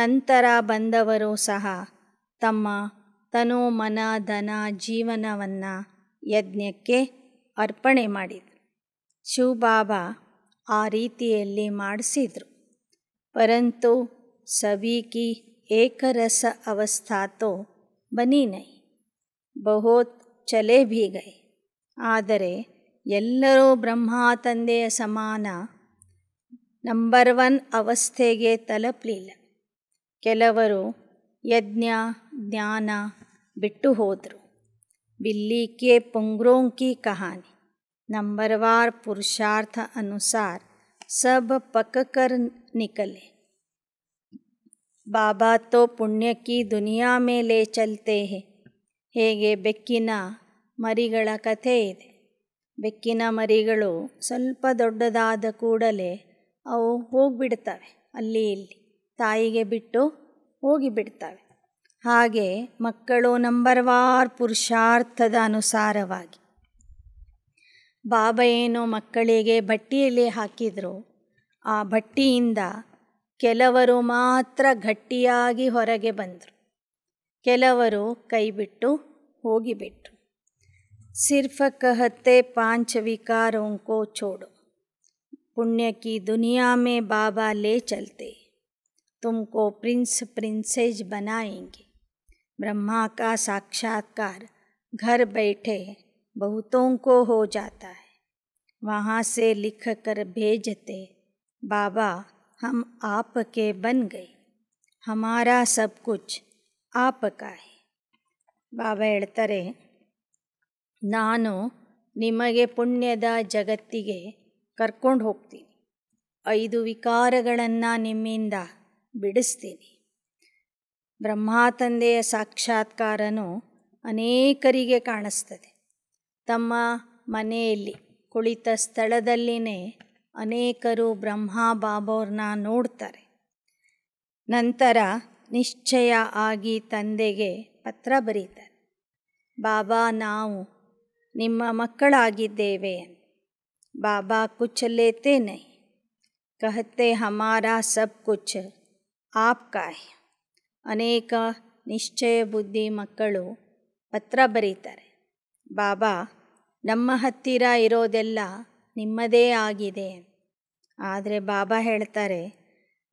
ನಂತರ ಬಂದವರು ಸಹ ತಮ್ಮ ತನು ಮನ ಧನ ಜೀವನವನ್ನು ಯಜ್ಞಕ್ಕೆ ಅರ್ಪಣೆ ಮಾಡಿದರು ಶಿವಬಾಬಾ ಆ ರೀತಿಯಲ್ಲಿ ಮಾಡಿಸಿದರು ಪರಂತು ಸಬೀಕಿ ಏಕರಸ ಅವಸ್ಥಾತೋ ಬನೀನೈ बहुत ಚಲೇ ಬೀಗೈ ಆದರೆ ಎಲ್ಲರೂ ಬ್ರಹ್ಮ ತಂದೆಯ ಸಮಾನ ನಂಬರ್ ಒನ್ ಅವಸ್ಥೆಗೆ ತಲುಪಲಿಲ್ಲ ಕೆಲವರು ಯಜ್ಞ ಜ್ಞಾನ ಬಿಟ್ಟು ಹೋದರು ಬಿಲ್ಲಿ ಕೆ ಪುಂಗ್ರೋಂಕಿ ಕಹಾನಿ ನಂಬರ್ವಾರ್ ಪುರುಷಾರ್ಥ ಅನುಸಾರ ಸಬ ಪಕಕರ್ ನಿಕಲೆ बाबा तो पुण्य की दुनिया में ले चलते हैं ಹೇಗೆ ಬೆಕ್ಕಿನ ಮರಿಗಳ ಕಥೆ ಇದೆ ಬೆಕ್ಕಿನ ಮರಿಗಳು ಸ್ವಲ್ಪ ದೊಡ್ಡದಾದ ಕೂಡಲೇ ಅವು ಹೋಗಿಬಿಡ್ತವೆ ಅಲ್ಲಿ ಇಲ್ಲಿ ತಾಯಿಗೆ ಬಿಟ್ಟು ಹೋಗಿಬಿಡ್ತವೆ ಹಾಗೆ ಮಕ್ಕಳು ವಾರ್ ಪುರುಷಾರ್ಥದ ಅನುಸಾರವಾಗಿ ಬಾಬಾ ಏನು ಮಕ್ಕಳಿಗೆ ಬಟ್ಟಿಯಲ್ಲಿ ಹಾಕಿದ್ರು ಆ ಬಟ್ಟಿಯಿಂದ ಕೆಲವರು ಮಾತ್ರ ಗಟ್ಟಿಯಾಗಿ ಹೊರಗೆ ಬಂದರು ಕೆಲವರು ಕೈಬಿಟ್ಟು ಹೋಗಿಬಿಟ್ಟು सिर्फ कहते पांच विकारों को छोड़ो पुण्य की दुनिया में बाबा ले चलते तुमको प्रिंस प्रिंसेज बनाएंगे ब्रह्मा का साक्षात्कार घर बैठे बहुतों को हो जाता है वहाँ से लिख कर भेजते बाबा हम आपके बन गए हमारा सब कुछ ಆಪಕ ಬಾಬಾ ಹೇಳ್ತಾರೆ ನಾನು ನಿಮಗೆ ಪುಣ್ಯದ ಜಗತ್ತಿಗೆ ಕರ್ಕೊಂಡು ಹೋಗ್ತೀನಿ ಐದು ವಿಕಾರಗಳನ್ನು ನಿಮ್ಮಿಂದ ಬಿಡಿಸ್ತೀನಿ ಬ್ರಹ್ಮ ತಂದೆಯ ಸಾಕ್ಷಾತ್ಕಾರನು ಅನೇಕರಿಗೆ ಕಾಣಿಸ್ತದೆ ತಮ್ಮ ಮನೆಯಲ್ಲಿ ಕುಳಿತ ಸ್ಥಳದಲ್ಲಿನೇ ಅನೇಕರು ಬ್ರಹ್ಮ ಬಾಬೋರ್ನ ನೋಡ್ತಾರೆ ನಂತರ ನಿಶ್ಚಯ ಆಗಿ ತಂದೆಗೆ ಪತ್ರ ಬರೀತಾರೆ ಬಾಬಾ ನಾವು ನಿಮ್ಮ ಮಕ್ಕಳಾಗಿದ್ದೇವೆ ಬಾಬಾ ಕುಚ್ ಲೇತೆ ನೈ ಕಹತೆ ಹಮಾರಾ ಸಬ್ ಕುಚ್ ಆಪ್ಕಾಯ್ ಅನೇಕ ನಿಶ್ಚಯ ಬುದ್ಧಿ ಮಕ್ಕಳು ಪತ್ರ ಬರೀತಾರೆ ಬಾಬಾ ನಮ್ಮ ಹತ್ತಿರ ಇರೋದೆಲ್ಲ ನಿಮ್ಮದೇ ಆಗಿದೆ ಆದರೆ ಬಾಬಾ ಹೇಳ್ತಾರೆ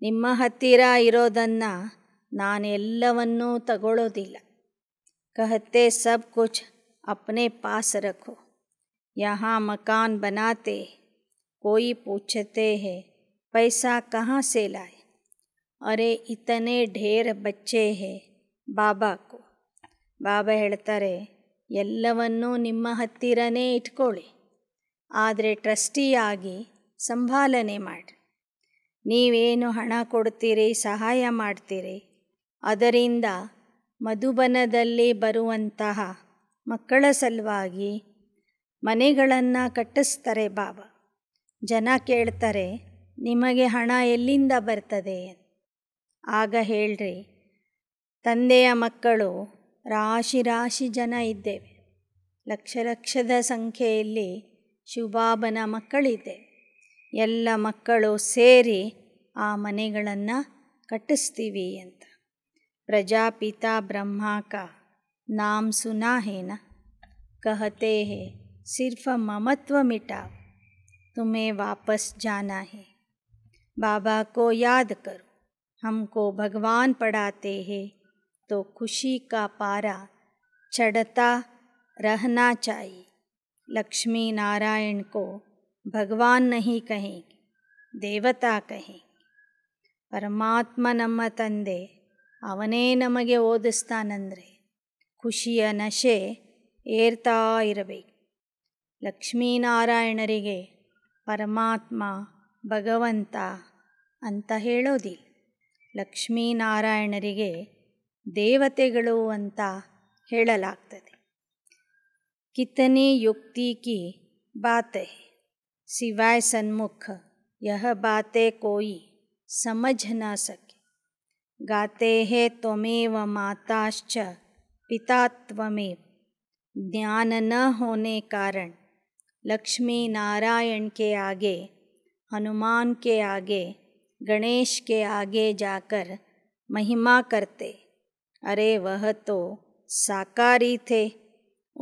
ನಿಮ್ಮ ಹತ್ತಿರ ಇರೋದನ್ನು ನಾನೆಲ್ಲವನ್ನೂ ತಗೊಳ್ಳೋದಿಲ್ಲ ಕಹತೆ ಸಬ್ कुछ अपने ಪಾಸ್ ರಖೋ ಯಹ ಮಕಾನ್ ಬನಾತೆ कोई पूछते ಹೇ पैसा कहाँ से लाए अरे इतने ढेर बच्चे ಬಾಬಾ ಕೋ ಬಾಬಾ ಹೇಳ್ತಾರೆ ಎಲ್ಲವನ್ನೂ ನಿಮ್ಮ ಹತ್ತಿರನೇ ಇಟ್ಕೊಳ್ಳಿ ಆದರೆ ಟ್ರಸ್ಟಿಯಾಗಿ ಸಂಭಾಲನೆ ಮಾಡಿ ನೀವೇನು ಹಣ ಕೊಡ್ತೀರಿ ಸಹಾಯ ಮಾಡ್ತೀರಿ ಅದರಿಂದ ಮಧುಬನದಲ್ಲಿ ಬರುವಂತಹ ಮಕ್ಕಳ ಸಲುವಾಗಿ ಮನೆಗಳನ್ನು ಕಟ್ಟಿಸ್ತಾರೆ ಬಾಬಾ ಜನ ಕೇಳ್ತಾರೆ ನಿಮಗೆ ಹಣ ಎಲ್ಲಿಂದ ಬರ್ತದೆ ಆಗ ಹೇಳ್ರಿ ತಂದೆಯ ಮಕ್ಕಳು ರಾಶಿ ರಾಶಿ ಜನ ಇದ್ದೇವೆ ಲಕ್ಷ ಲಕ್ಷದ ಸಂಖ್ಯೆಯಲ್ಲಿ ಶುಭಾಬನ ಮಕ್ಕಳಿದೆ ಎಲ್ಲ ಮಕ್ಕಳು ಸೇರಿ ಆ ಮನೆಗಳನ್ನು ಕಟ್ಟಿಸ್ತೀವಿ ಅಂತ प्रजापिता ब्रह्मा का नाम सुना है न कहते हैं सिर्फ ममत्व मिटाओ तुम्हें वापस जाना है बाबा को याद करो हमको भगवान पढ़ाते हैं तो खुशी का पारा चढ़ता रहना चाहिए लक्ष्मी नारायण को भगवान नहीं कहेंगे देवता कहेंगे नम तंदे ಅವನೇ ನಮಗೆ ಓದಿಸ್ತಾನಂದರೆ ಖುಷಿಯ ನಶೆ ಏರ್ತಾ ಇರಬೇಕು ಲಕ್ಷ್ಮೀನಾರಾಯಣರಿಗೆ ಪರಮಾತ್ಮ ಭಗವಂತ ಅಂತ ಹೇಳೋದಿಲ್ಲ ಲಕ್ಷ್ಮೀನಾರಾಯಣರಿಗೆ ದೇವತೆಗಳು ಅಂತ ಹೇಳಲಾಗ್ತದೆ ಕಿತನೆ ಯುಕ್ತಿ ಕಿ ಬಾತೆ ಸಿವಾಯ್ ಸನ್ಮುಖ ಯಹ ಬಾತೆ ಕೋಯಿ ಸಮಜ್ ನ गाते हैं तमेव माताश्च पिता ज्ञान न होने कारण लक्ष्मी नारायण के आगे हनुमान के आगे गणेश के आगे जाकर महिमा करते अरे वह तो साकारी थे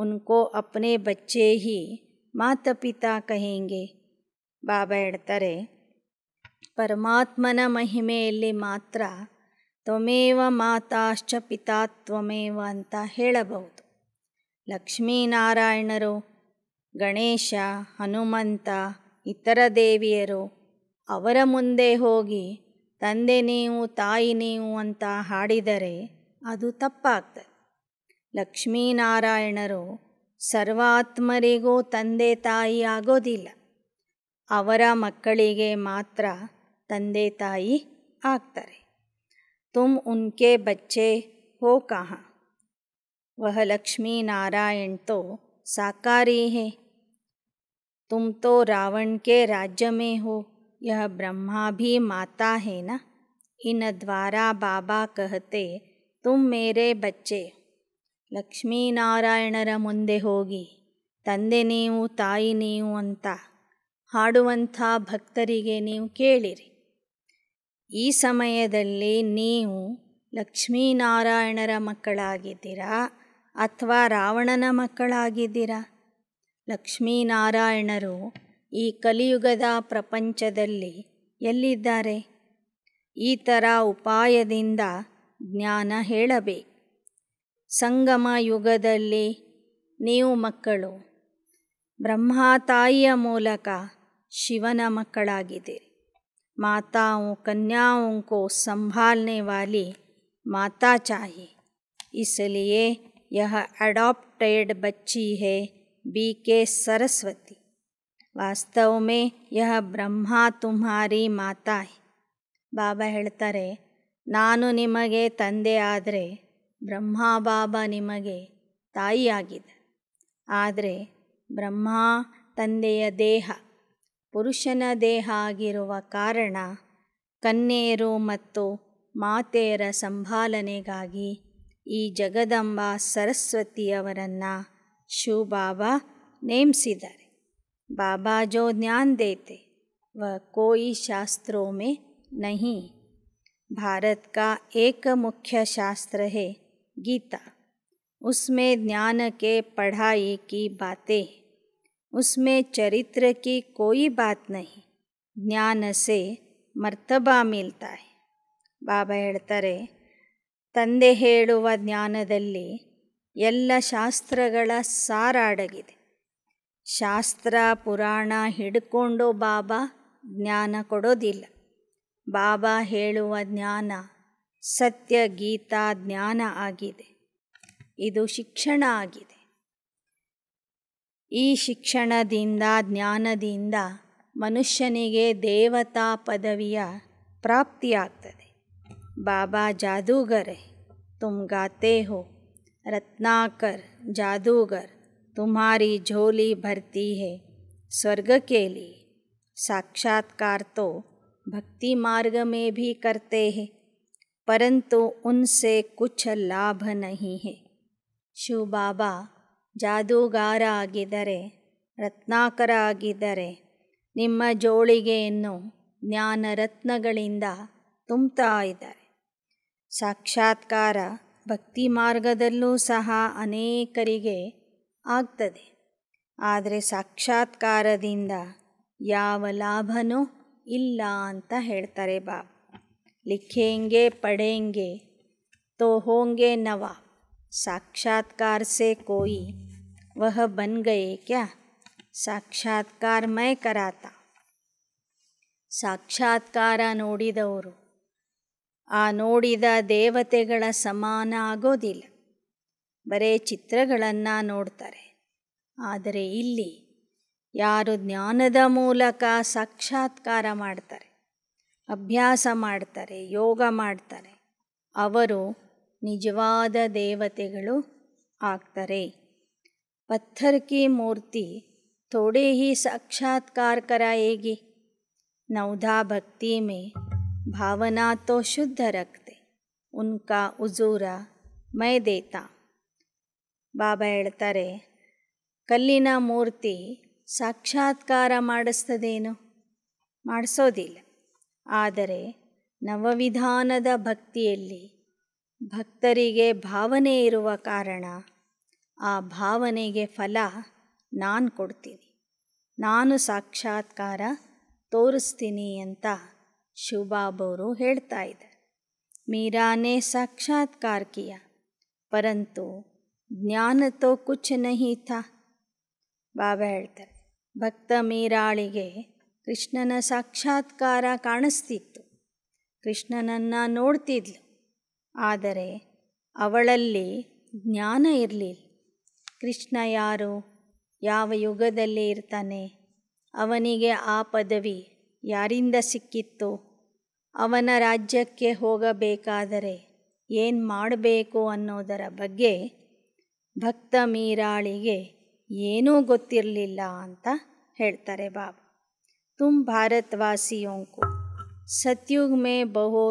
उनको अपने बच्चे ही माता पिता कहेंगे बाबा ಹೇಳ್ತಾರೆ परमात्मन महिमेली मात्रा ತ್ವಮೇವ ಮಾತಾಶ್ಚ ಪಿತಾ ತ್ವಮೇವ ಅಂತ ಹೇಳಬಹುದು ಲಕ್ಷ್ಮೀನಾರಾಯಣರು ಗಣೇಶ ಹನುಮಂತ ಇತರ ದೇವಿಯರು ಅವರ ಮುಂದೆ ಹೋಗಿ ತಂದೆ ನೀವು ತಾಯಿ ನೀವು ಅಂತ ಹಾಡಿದರೆ ಅದು ತಪ್ಪಾಗ್ತದೆ ಲಕ್ಷ್ಮೀನಾರಾಯಣರು ಸರ್ವಾತ್ಮರಿಗೂ ತಂದೆ ತಾಯಿ ಆಗೋದಿಲ್ಲ ಅವರ ಮಕ್ಕಳಿಗೆ ಮಾತ್ರ ತಂದೆ ತಾಯಿ ಆಗ್ತಾರೆ तुम उनके बच्चे हो कहाँ वह लक्ष्मी नारायण तो साकारी है तुम तो रावण के राज्य में हो यह ब्रह्मा भी माता है ना इन द्वारा बाबा कहते तुम मेरे बच्चे ಲಕ್ಷ್ಮೀ मुंदे होगी तंदे नहीं ताई नहीं अंत हाड़ ಹಾಡುವಂಥ के नहीं केरी ಈ ಸಮಯದಲ್ಲಿ ನೀವು ಲಕ್ಷ್ಮೀನಾರಾಯಣರ ಮಕ್ಕಳಾಗಿದ್ದೀರಾ ಅಥವಾ ರಾವಣನ ಮಕ್ಕಳಾಗಿದ್ದೀರಾ ಲಕ್ಷ್ಮೀನಾರಾಯಣರು ಈ ಕಲಿಯುಗದ ಪ್ರಪಂಚದಲ್ಲಿ ಎಲ್ಲಿದ್ದಾರೆ ಈ ಥರ ಉಪಾಯದಿಂದ ಜ್ಞಾನ ಹೇಳಬೇಕು ಸಂಗಮ ಯುಗದಲ್ಲಿ ನೀವು ಮಕ್ಕಳು ಬ್ರಹ್ಮ ತಾಯಿಯ ಮೂಲಕ ಶಿವನ ಮಕ್ಕಳಾಗಿದ್ದೀರಿ माताओं कन्याओं को संभालने वाली माता चाहिए इसलिए यह अडॉप्टेड बच्ची है बी के सरस्वती वास्तव में यह ब्रह्मा तुम्हारी माता है बाबा हेतर नानु निमे तंदे आदरे, ब्रह्मा बाबा निमे तई आगे ब्रह्मा तंदेय देहा पुरुषन देहागिरुवा कारण कन्नेरू ಮತ್ತು ಮಾತೆಯರ સંभालನೆಗಾಗಿ ಈ జగದಂಬಾ ಸರಸ್ವತಿ ಅವರನ್ನು ಶುಭಾಬಾ ನೇಮಸಿದ್ದಾರೆ ಬಾಬಾ ಜೋ ಜ್ಞಾನ ದೇತೆ ವ ಕೋಯಿ ಶಾಸ್ತ್ರೋಮೆ ನಹಿ ಭಾರತ ಕಾ ಏಕ್ ಮುಖ್ಯ ಶಾಸ್ತ್ರ ಹೆ ಗೀತಾ उसमे ज्ञान के पढ़ाई की बातें उसमें चरित्र की कोई बात नहीं ಜ್ಞಾನ ಸೆ ಮರ್ತಬಾ ಮೀಲ್ತಾಯ್ ಬಾಬಾ ಹೇಳ್ತಾರೆ ತಂದೆ ಹೇಳುವ ಜ್ಞಾನದಲ್ಲಿ ಎಲ್ಲ ಶಾಸ್ತ್ರಗಳ ಸಾರ ಅಡಗಿದೆ ಶಾಸ್ತ್ರ ಪುರಾಣ ಹಿಡ್ಕೊಂಡು ಬಾಬಾ ಜ್ಞಾನ ಕೊಡೋದಿಲ್ಲ ಬಾಬಾ ಹೇಳುವ ಜ್ಞಾನ ಸತ್ಯ ಗೀತಾ ಜ್ಞಾನ ಆಗಿದೆ ಇದು ಶಿಕ್ಷಣ ಆಗಿದೆ ಈ ಶಿಕ್ಷಣದಿಂದ ಜ್ಞಾನದಿಂದ ಮನುಷ್ಯನಿಗೆ ದೇವತಾ ಪದವಿಯ ಪ್ರಾಪ್ತಿಯಾಗ್ತದೆ ಬಾಬಾ ಜಾದೂಗರೆ ತುಮ್ ಗಾತೆ ಹೋ रत्नाकर जादूगर तुम्हारी झोली भरती है स्वर्ग के लिए साक्षात्कार तो भक्ति मार्ग में भी करते हैं परंतु उनसे कुछ लाभ नहीं है शिव बाबा ಜಾದೂಗಾರ ಆಗಿದ್ದರೆ ರತ್ನಾಕರ ಆಗಿದ್ದರೆ ನಿಮ್ಮ ಜೋಳಿಗೆಯನ್ನು ಜ್ಞಾನ ರತ್ನಗಳಿಂದ ತುಂಬ್ತಾ ಇದ್ದಾರೆ ಸಾಕ್ಷಾತ್ಕಾರ ಭಕ್ತಿ ಮಾರ್ಗದಲ್ಲೂ ಸಹ ಅನೇಕರಿಗೆ ಆಗ್ತದೆ ಆದರೆ ಸಾಕ್ಷಾತ್ಕಾರದಿಂದ ಯಾವ ಲಾಭನೂ ಇಲ್ಲ ಅಂತ ಹೇಳ್ತಾರೆ ಬಾಬ್ ಲಿಖೇಂಗೆ ಪಡೆಂಗೆ ತೋಹೋಂಗೆ ನವ ಸಾಕ್ಷಾತ್ಕಾರಸೆ ಸಾಕ್ಷಾತ್ಕಾರ ಸೇ ಕೋಯಿ वह बन गए क्या ಸಾಕ್ಷಾತ್ಕಾರಮಯ ಕರಾತ ಸಾಕ್ಷಾತ್ಕಾರ ನೋಡಿದವರು ಆ ನೋಡಿದ ದೇವತೆಗಳ ಸಮಾನ ಆಗೋದಿಲ್ಲ ಬರೇ ಚಿತ್ರಗಳನ್ನು ನೋಡ್ತಾರೆ ಆದರೆ ಇಲ್ಲಿ ಯಾರು ಜ್ಞಾನದ ಮೂಲಕ ಸಾಕ್ಷಾತ್ಕಾರ ಮಾಡ್ತಾರೆ ಅಭ್ಯಾಸ ಮಾಡ್ತಾರೆ ಯೋಗ ಮಾಡ್ತಾರೆ ಅವರು ನಿಜವಾದ ದೇವತೆಗಳು ಆಗ್ತಾರೆ पत्थर की मूर्ति थोड़े ही साक्षात्कार कराएगी नवधा भक्ति में भावना तो शुद्ध रखते ಉನ್ಕಾ ಉಜೂರ देता ಬಾಬಾ ಹೇಳ್ತಾರೆ ಕಲ್ಲಿನ ಮೂರ್ತಿ ಸಾಕ್ಷಾತ್ಕಾರ ಮಾಡಿಸ್ತದೇನು ಮಾಡಿಸೋದಿಲ್ಲ ಆದರೆ ನವವಿಧಾನದ ಭಕ್ತಿಯಲ್ಲಿ ಭಕ್ತರಿಗೆ ಭಾವನೆ ಇರುವ ಕಾರಣ ಆ ಭಾವನೆಗೆ ಫಲ ನಾನು ಕೊಡ್ತೀನಿ ನಾನು ಸಾಕ್ಷಾತ್ಕಾರ ತೋರಿಸ್ತೀನಿ ಅಂತ ಶಿವಬಾಬವರು ಹೇಳ್ತಾ ಇದ್ದಾರೆ ಮೀರಾನೇ ಸಾಕ್ಷಾತ್ಕಾರ ಕಿಯ ಪರಂತು ಜ್ಞಾನ ತೋ ಕುಚ್ ನಹೀತಾ ಬಾಬಾ ಹೇಳ್ತಾರೆ ಭಕ್ತ ಮೀರಾಳಿಗೆ ಕೃಷ್ಣನ ಸಾಕ್ಷಾತ್ಕಾರ ಕಾಣಿಸ್ತಿತ್ತು ಕೃಷ್ಣನನ್ನು ನೋಡ್ತಿದ್ಲು ಆದರೆ ಅವಳಲ್ಲಿ ಜ್ಞಾನ ಇರಲಿಲ್ಲ ಕೃಷ್ಣ ಯಾರು ಯಾವ ಯುಗದಲ್ಲಿ ಇರ್ತಾನೆ ಅವನಿಗೆ ಆ ಪದವಿ ಯಾರಿಂದ ಸಿಕ್ಕಿತ್ತು ಅವನ ರಾಜ್ಯಕ್ಕೆ ಹೋಗಬೇಕಾದರೆ ಏನು ಮಾಡಬೇಕು ಅನ್ನೋದರ ಬಗ್ಗೆ ಭಕ್ತ ಮೀರಾಳಿಗೆ ಏನೂ ಗೊತ್ತಿರಲಿಲ್ಲ ಅಂತ ಹೇಳ್ತಾರೆ ಬಾಬು ತುಮ್ ಭಾರತವಾಸಿಯೋಂಕು ಸತ್ಯುಗ್ ಮೇ ಬಹೋ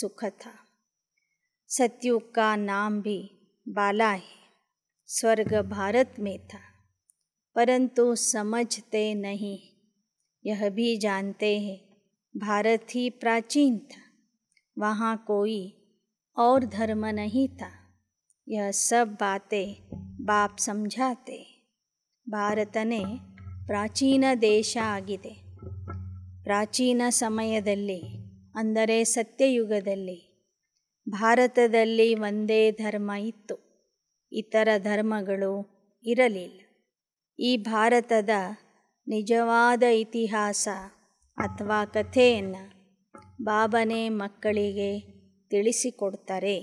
ಸುಖ था सतयुग ಕಾ ನಾಮ ಭಿ स्वर्ग भारत में था परंतु समझते नहीं यह भी जानते हैं भारत ही प्राचीन था वहाँ कोई और धर्म नहीं था यह सब बातें बाप समझाते भारत ಭಾರತನೇ प्राचीन ದೇಶ ಆಗಿದೆ ಪ್ರಾಚೀನ ಸಮಯದಲ್ಲಿ ಅಂದರೆ ಸತ್ಯಯುಗದಲ್ಲಿ भारत वंदे धर्म ಇತ್ತು ಇತರ ಧರ್ಮಗಳು ಇರಲಿಲ್ಲ ಈ ಭಾರತದ ನಿಜವಾದ ಇತಿಹಾಸ ಅಥವಾ ಕಥೆಯನ್ನು ಬಾಬನೇ ಮಕ್ಕಳಿಗೆ ತಿಳಿಸಿಕೊಡ್ತಾರೆ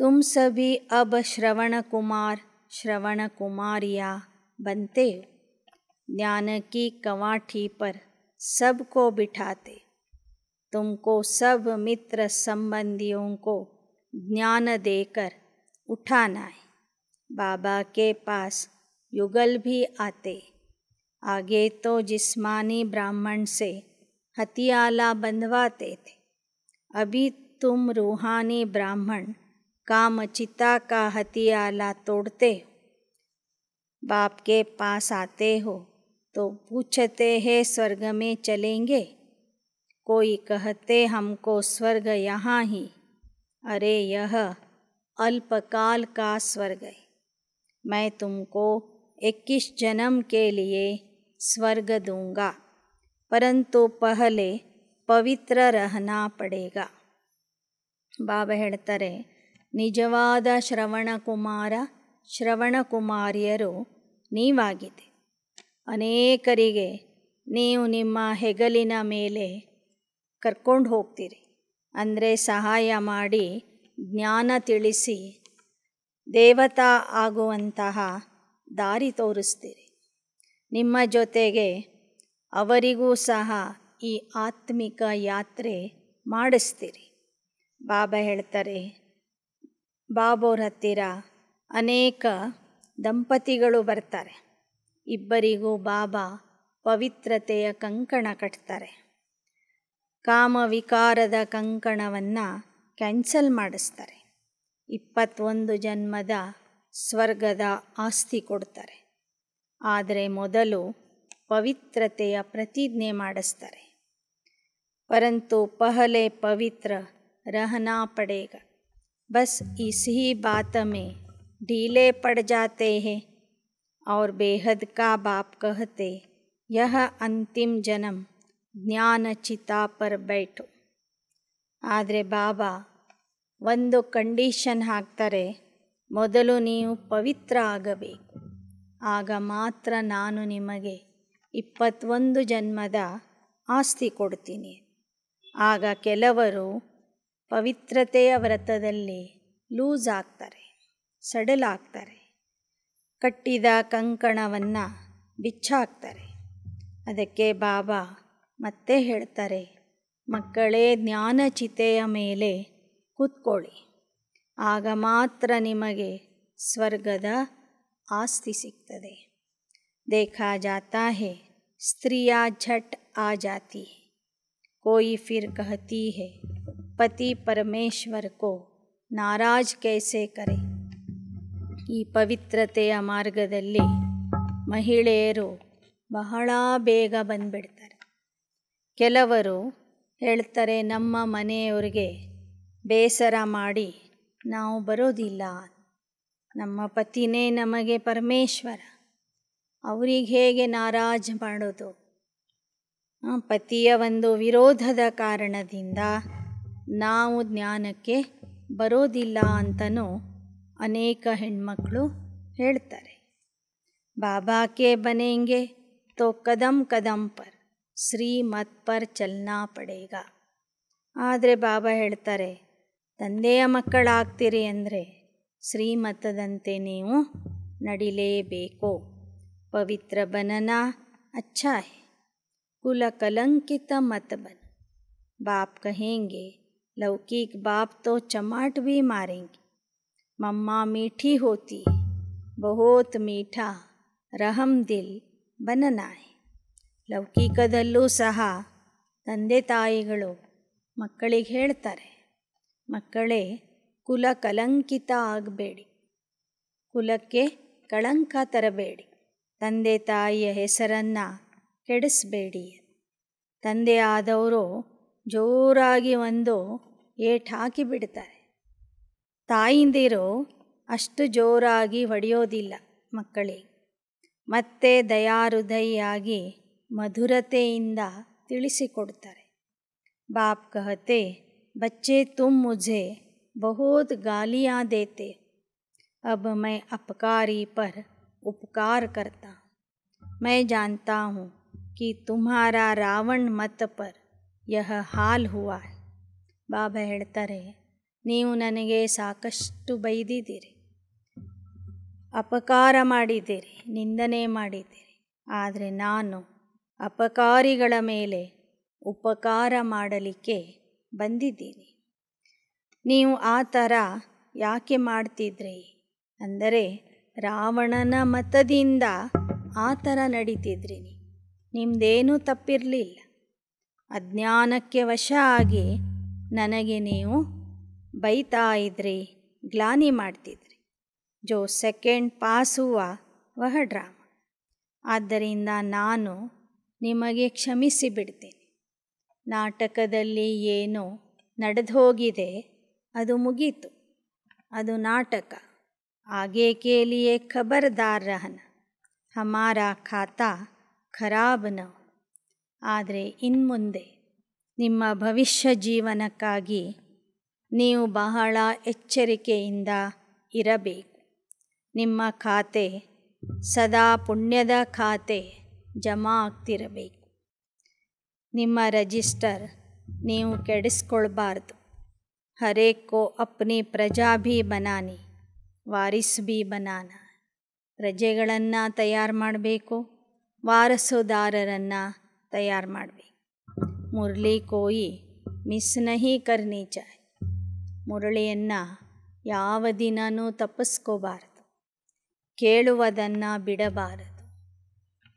ತುಮ್ ಸಭಿ ಅಬ ಶ್ರವಣ ಶ್ರವಣಕುಮಾರಿಯ ಬಂತೆ ಜ್ಞಾನಕಿ ಕವಾಠಿ ಪರ್ ಸಬ್ಕೋ ಬಿಠಾತೆ ತುಮಕೋ ಸಬ್ ಮಿತ್ರ ಸಂಬಂಧಿಯೋಕೋ ಜ್ಞಾನ ದೇಕರ್ उठाना है बाबा के पास युगल भी आते आगे तो जिस्मानी ब्राह्मण से हथियाला बंधवाते थे अभी तुम रूहानी ब्राह्मण कामचिता का हथियाला तोड़ते हो बाप के पास आते हो तो पूछते हैं स्वर्ग में चलेंगे कोई कहते हमको स्वर्ग यहाँ ही अरे यह अल्पकाल का स्वर्ग है मैं तुमको 21 जन्म के लिए स्वर्ग दूंगा परंतु पहले ಪವಿತ್ರ ರಹನ ಪಡೆಗ ಬಾಬಾ ಹೇಳ್ತಾರೆ ನಿಜವಾದ ಶ್ರವಣಕುಮಾರ ಶ್ರವಣಕುಮಾರಿಯರು ನೀವಾಗಿದೆ ಅನೇಕರಿಗೆ ನೀವು ನಿಮ್ಮ ಹೆಗಲಿನ ಮೇಲೆ ಕರ್ಕೊಂಡು ಹೋಗ್ತೀರಿ ಅಂದರೆ ಸಹಾಯ ಮಾಡಿ ಜ್ಞಾನ ತಿಳಿಸಿ ದೇವತಾ ಆಗುವಂತಹ ದಾರಿ ತೋರಿಸ್ತೀರಿ ನಿಮ್ಮ ಜೊತೆಗೆ ಅವರಿಗೂ ಸಹ ಈ ಆತ್ಮಿಕ ಯಾತ್ರೆ ಮಾಡಿಸ್ತೀರಿ ಬಾಬಾ ಹೇಳ್ತಾರೆ ಬಾಬೋರ ಹತ್ತಿರ ಅನೇಕ ದಂಪತಿಗಳು ಬರ್ತಾರೆ ಇಬ್ಬರಿಗೂ ಬಾಬಾ ಪವಿತ್ರತೆಯ ಕಂಕಣ ಕಟ್ತಾರೆ ಕಾಮವಿಕಾರದ ಕಂಕಣವನ್ನು ಕ್ಯಾನ್ಸಲ್ ಮಾಡಿಸ್ತಾರೆ ಇಪ್ಪತ್ತೊಂದು ಜನ್ಮದ ಸ್ವರ್ಗದ ಆಸ್ತಿ ಕೊಡ್ತಾರೆ ಆದರೆ ಮೊದಲು ಪವಿತ್ರತೆಯ ಪ್ರತಿಜ್ಞೆ ಮಾಡಿಸ್ತಾರೆ ಪರಂತು ಪಹಲೆ ಪವಿತ್ರ ರಹನಾ ಪಡೆಗ ಬಸ್ ಈ ಸಿಹಿ ಬಾತ में ढीले पड़ जाते हैं और बेहद का बाप कहते यह अंतिम जन्म ज्ञान चिता पर ಆದರೆ ಬಾಬಾ ಒಂದು ಕಂಡೀಷನ್ ಹಾಕ್ತಾರೆ ಮೊದಲು ನೀವು ಪವಿತ್ರ ಆಗಬೇಕು ಆಗ ಮಾತ್ರ ನಾನು ನಿಮಗೆ ಇಪ್ಪತ್ತೊಂದು ಜನ್ಮದ ಆಸ್ತಿ ಕೊಡ್ತೀನಿ ಆಗ ಕೆಲವರು ಪವಿತ್ರತೆಯ ವ್ರತದಲ್ಲಿ ಲೂಸ್ ಆಗ್ತಾರೆ ಸಡಲ್ ಆಗ್ತಾರೆ ಕಟ್ಟಿದ ಕಂಕಣವನ್ನು ಬಿಚ್ಚಾಕ್ತಾರೆ ಅದಕ್ಕೆ ಬಾಬಾ ಮತ್ತೆ ಹೇಳ್ತಾರೆ ಮಕ್ಕಳೇ ಜ್ಞಾನಚಿತೆಯ ಮೇಲೆ ಕೂತ್ಕೊಳ್ಳಿ ಆಗ ಮಾತ್ರ ನಿಮಗೆ ಸ್ವರ್ಗದ ಆಸ್ತಿ ಸಿಗ್ತದೆ ದೇಖಾ ಜಾತಾ ಹೇ ಸ್ತ್ರೀಯ ಝಟ್ ಆ ಜಾತಿ ಕೋಯಿ ಫಿರ್ ಕಹತಿ कहती ಪತಿ पति ಕೋ ನಾರಾಜ್ ಕೈಸೆ ಕರೆ ಈ ಪವಿತ್ರತೆಯ ಮಾರ್ಗದಲ್ಲಿ ಮಹಿಳೆಯರು ಬಹಳ ಬೇಗ ಬಂದ್ಬಿಡ್ತಾರೆ ಕೆಲವರು ಹೇಳ್ತಾರೆ ನಮ್ಮ ಮನೆಯವ್ರಿಗೆ ಬೇಸರ ಮಾಡಿ ನಾವು ಬರೋದಿಲ್ಲ ನಮ್ಮ ಪತಿನೇ ನಮಗೆ ಪರಮೇಶ್ವರ ಅವ್ರಿಗೆ ಹೇಗೆ ನಾರಾಜ್ ಮಾಡೋದು ಪತಿಯ ಒಂದು ವಿರೋಧದ ಕಾರಣದಿಂದ ನಾವು ಜ್ಞಾನಕ್ಕೆ ಬರೋದಿಲ್ಲ ಅಂತಲೂ ಅನೇಕ ಹೆಣ್ಮಕ್ಕಳು ಹೇಳ್ತಾರೆ ಬಾಬಾಕೆ ಬನೆಂಗೆ ತೋ ಕದಂ ಕದಂ श्री मत पर चलना पड़ेगा आदर बाबा ಹೇಳ್ತಾರೆ ತಂದೆಯ ಮಕ್ಕಳು ಆಕ್ತಿರಿ ಅಂದ್ರೆ ಶ್ರೀಮತ್ತದಂತೆ ನೀವು ನಡಿಲೇಬೇಕು ಪವಿತ್ರ বনನ ಅಚ್ಚಾ ಅಹೇ ಕುಲ ಕಲಂಕಿತ ಮತ বন ಬಾಪ್ કહેಂಗೇ लौकिक बाप तो चमाट भी मारेंगे मम्मा मीठी होती बहुत मीठा रहम दिल बनना है ಲೌಕಿಕದಲ್ಲೂ ಸಹ ತಂದೆ ತಾಯಿಗಳು ಮಕ್ಕಳಿಗೆ ಹೇಳ್ತಾರೆ ಮಕ್ಕಳೇ ಕುಲ ಕಲಂಕಿತ ಆಗಬೇಡಿ ಕುಲಕ್ಕೆ ಕಳಂಕ ತರಬೇಡಿ ತಂದೆ ತಾಯಿಯ ಹೆಸರನ್ನು ಕೆಡಿಸಬೇಡಿ ತಂದೆ ಆದವರು ಜೋರಾಗಿ ಒಂದು ಏಟ್ ಹಾಕಿಬಿಡ್ತಾರೆ ತಾಯಿಂದಿರು ಅಷ್ಟು ಜೋರಾಗಿ ಹೊಡೆಯೋದಿಲ್ಲ ಮಕ್ಕಳಿಗೆ ಮತ್ತೆ ದಯಾರೃದಯಾಗಿ ಮಧುರತೆಯಿಂದ ತಿಳಿಸಿಕೊಡ್ತಾರೆ ಬಾಪ್ ಕಹತೆ ಬಚ್ಚೆ ತುಮ್ ಮುಝೆ ಬಹುತ್ ಗಾಲಿಯಾ ದೇತೆ ಅಬ್ ಮೈ ಅಪಕಾರಿ ಪರ್ ಉಪಕಾರ करता ಮೈ ಜಾನ್ತಾ हूँ ಕಿ ರಾವಣ ಮತ ಪರ್ ಯಹ ಹಾಲ್ ಹುವಾ ಬಾಬಾ ಹೇಳ್ತಾರೆ ನೀವು ನನಗೆ ಸಾಕಷ್ಟು ಬೈದಿದ್ದೀರಿ ಅಪಕಾರ ಮಾಡಿದ್ದೀರಿ ನಿಂದನೆ ಮಾಡಿದ್ದೀರಿ ಆದರೆ ನಾನು ಅಪಕಾರಿಗಳ ಮೇಲೆ ಉಪಕಾರ ಮಾಡಲಿಕ್ಕೆ ಬಂದಿದ್ದೀನಿ ನೀವು ಆ ಥರ ಯಾಕೆ ಮಾಡ್ತಿದ್ರಿ ಅಂದರೆ ರಾವಣನ ಮತದಿಂದ ಆ ಥರ ನಡೀತಿದ್ರಿ ನಿಮ್ಮದೇನೂ ತಪ್ಪಿರಲಿಲ್ಲ ಅಜ್ಞಾನಕ್ಕೆ ವಶ ಆಗಿ ನನಗೆ ನೀವು ಬೈತಾ ಇದ್ರಿ ಗ್ಲಾನಿ ಮಾಡ್ತಿದ್ರಿ ಜೋ ಸೆಕೆಂಡ್ ಪಾಸುವ ವಹ ಡ್ರಾಮ ಆದ್ದರಿಂದ ನಾನು ನಿಮಗೆ ಕ್ಷಮಿಸಿ ಬಿಡ್ತೀನಿ ನಾಟಕದಲ್ಲಿ ಏನು ನಡೆದು ಹೋಗಿದೆ ಅದು ಮುಗೀತು ಅದು ನಾಟಕ ಆಗೇ ಕೇಳಿಯೇ ಖಬರ್ದಾರ್ खबरदार ಹಮಾರ ಖಾತಾ ಖರಾಬ್ ನ ಆದರೆ ಇನ್ಮುಂದೆ ನಿಮ್ಮ ಭವಿಷ್ಯ ಜೀವನಕ್ಕಾಗಿ ನೀವು ಬಹಳ ಎಚ್ಚರಿಕೆಯಿಂದ ಇರಬೇಕು ನಿಮ್ಮ ಖಾತೆ ಸದಾ ಪುಣ್ಯದ ಖಾತೆ ಜಮಾ ಆಗ್ತಿರಬೇಕು ನಿಮ್ಮ ರೆಜಿಸ್ಟರ್ ನೀವು ಕೆಡಿಸ್ಕೊಳ್ಬಾರ್ದು ಹರೇಕೋ ಅಪ್ನಿ ಪ್ರಜಾ ಭೀ ಬನಾನಿ ವಾರಿಸ್ ಭೀ ಬನಾನ ಪ್ರಜೆಗಳನ್ನು ತಯಾರು ಮಾಡಬೇಕು ವಾರಸುದಾರರನ್ನು ತಯಾರು ಮಾಡಬೇಕು ಮುರಳಿ ಕೋಯಿ ಮಿಸ್ ನಹಿ ಕರ್ನಿ ಚಾಯ್ ಮುರಳಿಯನ್ನು ಯಾವ ದಿನವೂ ತಪ್ಪಿಸ್ಕೋಬಾರದು ಕೇಳುವುದನ್ನು ಬಿಡಬಾರದು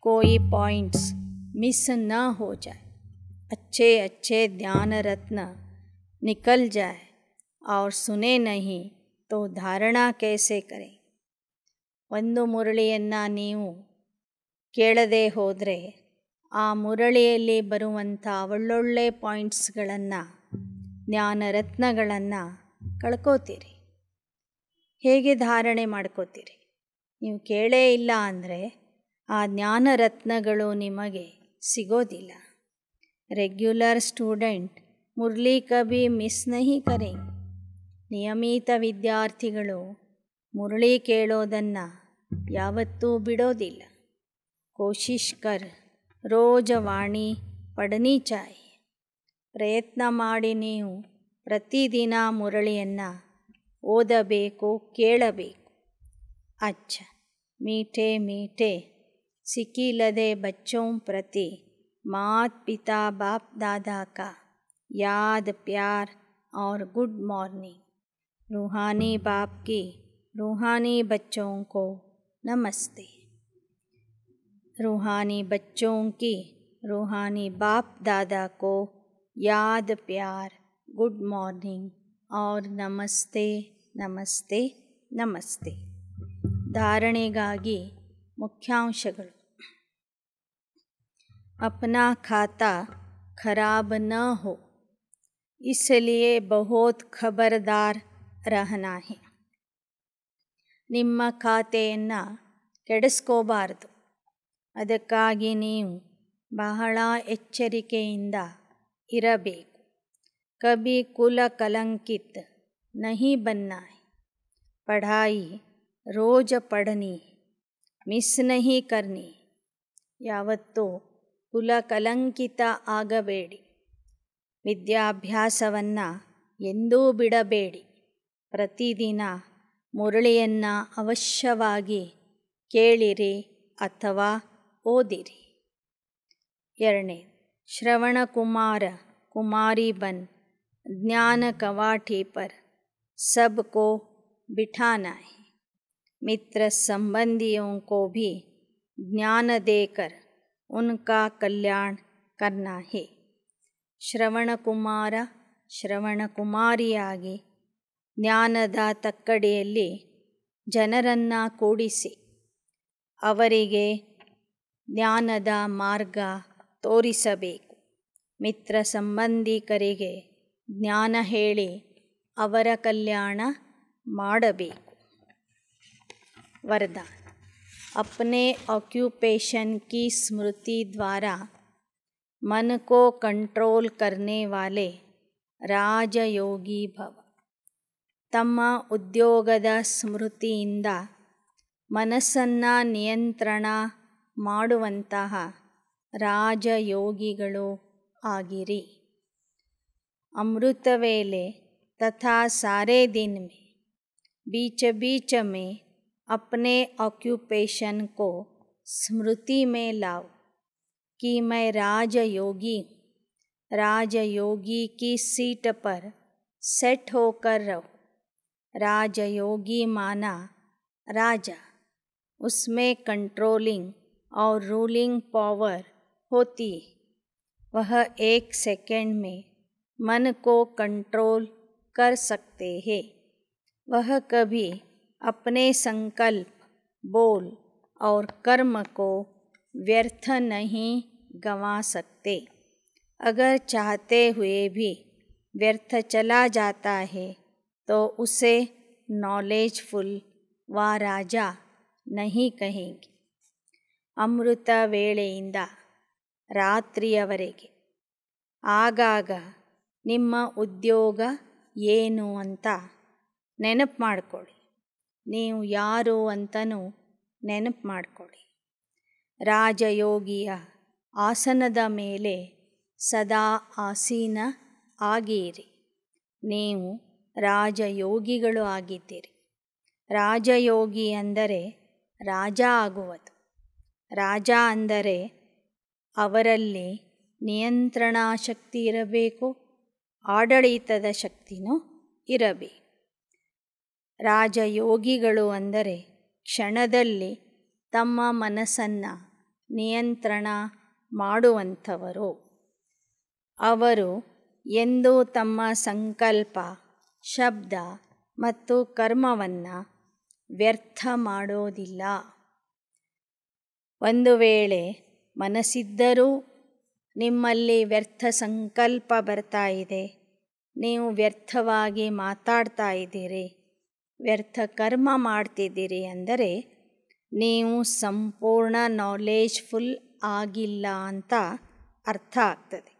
कोई पॉइंट्स मिस ना हो जाए अच्छे अच्छे ध्यान रत्न निकल जाए और सुने नहीं तो ಧಾರಣಾ कैसे करें ಒಂದು ಮುರಳಿಯನ್ನು ನೀವು ಕೇಳದೆ ಹೋದರೆ ಆ ಮುರಳಿಯಲ್ಲಿ ಬರುವಂಥ ಒಳ್ಳೊಳ್ಳೆ ಪಾಯಿಂಟ್ಸ್ಗಳನ್ನು ಜ್ಞಾನರತ್ನಗಳನ್ನು ಕಳ್ಕೋತೀರಿ ಹೇಗೆ ಧಾರಣೆ ಮಾಡ್ಕೋತೀರಿ ನೀವು ಕೇಳೇ ಇಲ್ಲ ಅಂದರೆ ಆ ಜ್ಞಾನರತ್ನಗಳು ನಿಮಗೆ ಸಿಗೋದಿಲ್ಲ ರೆಗ್ಯುಲರ್ ಸ್ಟೂಡೆಂಟ್ ಮುರಳಿ ಕಬಿ ಮಿಸ್ ನಹಿ ಕರೆ ನಿಯಮಿತ ವಿದ್ಯಾರ್ಥಿಗಳು ಮುರಳಿ ಕೇಳೋದನ್ನು ಯಾವತ್ತೂ ಬಿಡೋದಿಲ್ಲ ಕೋಶಿಶ್ ಕರ್ ವಾಣಿ ಪಡನಿ ಚಾಯ್ ಪ್ರಯತ್ನ ಮಾಡಿ ನೀವು ಪ್ರತಿದಿನ ಮುರಳಿಯನ್ನು ಓದಬೇಕು ಕೇಳಬೇಕು ಅಚ್ಚ ಮೀಠೆ ಮೀಠೆ लदे बच्चों प्रति मात पिता बाप दादा का याद प्यार और गुड मॉर्निंग रूहानी बाप की रूहानी बच्चों को नमस्ते रूहानी बच्चों की रूहानी बाप दादा को याद प्यार गुड मॉर्निंग और नमस्ते नमस्ते नमस्ते धारणेगा मुख्यांश अपना खाता खराब न हो इसलिए बहुत खबरदार रहना है ನಿಮ್ಮ ಖಾತೆಯನ್ನು ಕೆಡಿಸ್ಕೋಬಾರದು ಅದಕ್ಕಾಗಿ ನೀವು ಬಹಳ ಎಚ್ಚರಿಕೆಯಿಂದ ಇರಬೇಕು ಕಬಿ ಕುಲ ಕಲಂಕಿತ ನಹಿ ಬನ್ನ ಪಢಾಯಿ ರೋಜ ಪಡನಿ ಮಿಸ್ ನಹಿ ಕರ್ನಿ ಯಾವತ್ತೂ ಕುಲಕಲಂಕಿತ ಆಗಬೇಡಿ ವಿದ್ಯಾಭ್ಯಾಸವನ್ನು ಎಂದೂ ಬಿಡಬೇಡಿ ಪ್ರತಿದಿನ ಮುರಳಿಯನ್ನು ಅವಶ್ಯವಾಗಿ ಕೇಳಿರಿ ಅಥವಾ ಓದಿರಿ ಎರಡನೇ ಶ್ರವಣಕುಮಾರ ಕುಮಾರಿ ಬನ್ ಜ್ಞಾನ ಕವಾಟಿ ಪರ್ ಸಬ್ ಕೋ ಬಿಠಾನಾ ಮಿತ್ರ मित्र ಭಿ को ಉನ್ಕಾ ಕಲ್ಯಾಣ करना है ಶ್ರವಣ ಕುಮಾರ ಜ್ಞಾನದ ತಕ್ಕಡಿಯಲ್ಲಿ ಜನರನ್ನು ಕೂಡಿಸಿ ಅವರಿಗೆ ಜ್ಞಾನದ ಮಾರ್ಗ ತೋರಿಸಬೇಕು ಮಿತ್ರ ಸಂಬಂಧಿಕರಿಗೆ ಜ್ಞಾನ ಹೇಳಿ ಅವರ ಕಲ್ಯಾಣ ಮಾಡಬೇಕು ವರದಾನ अपने ऑक्यूपेशन की स्मृति द्वारा मन को कंट्रोल करने वाले ರಾಜಯೋಗಿ ಭವ ತಮ್ಮ ಉದ್ಯೋಗದ ಸ್ಮೃತಿಯಿಂದ ಮನಸ್ಸನ್ನು ನಿಯಂತ್ರಣ ಮಾಡುವಂತಹ ರಾಜಯೋಗಿಗಳು ಆಗಿರಿ ಅಮೃತ ವೇಲೆ ತಥಾ ಸಾರೇ ದಿನ ಮೇ ಬೀಚ ಬೀಚ ಮೇ अपने ऑक्यूपेशन को स्मृति में लाओ कि मैं राजयोगी राजयोगी की सीट पर सेट होकर रहो राजयोगी माना राजा उसमें कंट्रोलिंग और रूलिंग पावर होती है वह एक सेकेंड में मन को कंट्रोल कर सकते हैं वह कभी अपने संकल्प बोल और कर्म को व्यर्थ नहीं गंवा सकते अगर चाहते हुए भी व्यर्थ चला जाता है तो उसे नॉलेजफुल व राजा नहीं कहेंगे अमृत वेड़ रात्रियवरे आगाग ನಿಮ್ಮ उद्योग ऐन अंत नेनपड़ी ನೀವು ಯಾರು ಅಂತನೂ ನೆನಪು ಮಾಡಿಕೊಳ್ಳಿ ರಾಜಯೋಗಿಯ ಆಸನದ ಮೇಲೆ ಸದಾ ಆಸೀನ ಆಗಿರಿ ನೀವು ರಾಜಯೋಗಿಗಳು ಆಗಿದ್ದೀರಿ ರಾಜಯೋಗಿ ಅಂದರೆ ರಾಜ ಆಗುವುದು ರಾಜ ಅಂದರೆ ಅವರಲ್ಲಿ ನಿಯಂತ್ರಣಾ ಶಕ್ತಿ ಇರಬೇಕು ಆಡಳಿತದ ಶಕ್ತಿನೂ ಇರಬೇಕು ರಾಜಯೋಗಿಗಳು ಅಂದರೆ ಕ್ಷಣದಲ್ಲಿ ತಮ್ಮ ಮನಸ್ಸನ್ನು ನಿಯಂತ್ರಣ ಮಾಡುವಂಥವರು ಅವರು ಎಂದೂ ತಮ್ಮ ಸಂಕಲ್ಪ ಶಬ್ದ ಮತ್ತು ಕರ್ಮವನ್ನು ವ್ಯರ್ಥ ಮಾಡೋದಿಲ್ಲ ಒಂದು ವೇಳೆ ಮನಸ್ಸಿದ್ದರೂ ನಿಮ್ಮಲ್ಲಿ ವ್ಯರ್ಥ ಸಂಕಲ್ಪ ಬರ್ತಾ ಇದೆ ನೀವು ವ್ಯರ್ಥವಾಗಿ ಮಾತಾಡ್ತಾ ಇದ್ದೀರಿ ವ್ಯರ್ಥ ಕರ್ಮ ಮಾಡ್ತಿದ್ದೀರಿ ಅಂದರೆ ನೀವು ಸಂಪೂರ್ಣ ನಾಲೇಜ್ಫುಲ್ ಆಗಿಲ್ಲ ಅಂತ ಅರ್ಥ ಆಗ್ತದೆ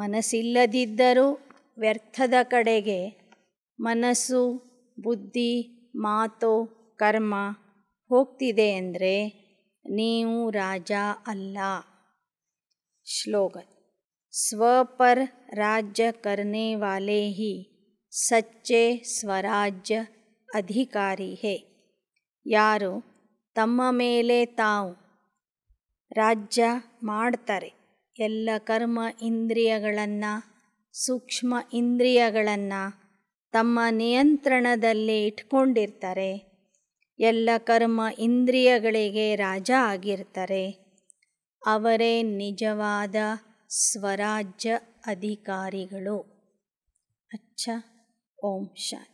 ಮನಸ್ಸಿಲ್ಲದಿದ್ದರೂ ವ್ಯರ್ಥದ ಕಡೆಗೆ ಮನಸ್ಸು ಬುದ್ಧಿ ಮಾತು ಕರ್ಮ ಹೋಗ್ತಿದೆ ಅಂದರೆ ನೀವು ರಾಜ ಅಲ್ಲ ಶ್ಲೋಗನ್ ಸ್ವಪರ್ ರಾಜ್ಯ ಕರ್ನೆ ವಾಲೇ ಹಿ ಸಚ್ಚೆ ಸ್ವರಾಜ್ಯ ಅಧಿಕಾರಿ ಹೇ ಯಾರು ತಮ್ಮ ಮೇಲೆ ತಾವು ರಾಜ್ಯ ಮಾಡ್ತಾರೆ ಎಲ್ಲ ಕರ್ಮ ಇಂದ್ರಿಯಗಳನ್ನು ಸೂಕ್ಷ್ಮ ಇಂದ್ರಿಯಗಳನ್ನು ತಮ್ಮ ನಿಯಂತ್ರಣದಲ್ಲಿ ಇಟ್ಕೊಂಡಿರ್ತಾರೆ ಎಲ್ಲ ಕರ್ಮ ಇಂದ್ರಿಯಗಳಿಗೆ ರಾಜ ಆಗಿರ್ತಾರೆ ಅವರೇ ನಿಜವಾದ ಸ್ವರಾಜ್ಯ ಅಧಿಕಾರಿಗಳು ಅಚ್ಚಾ 嗡夏。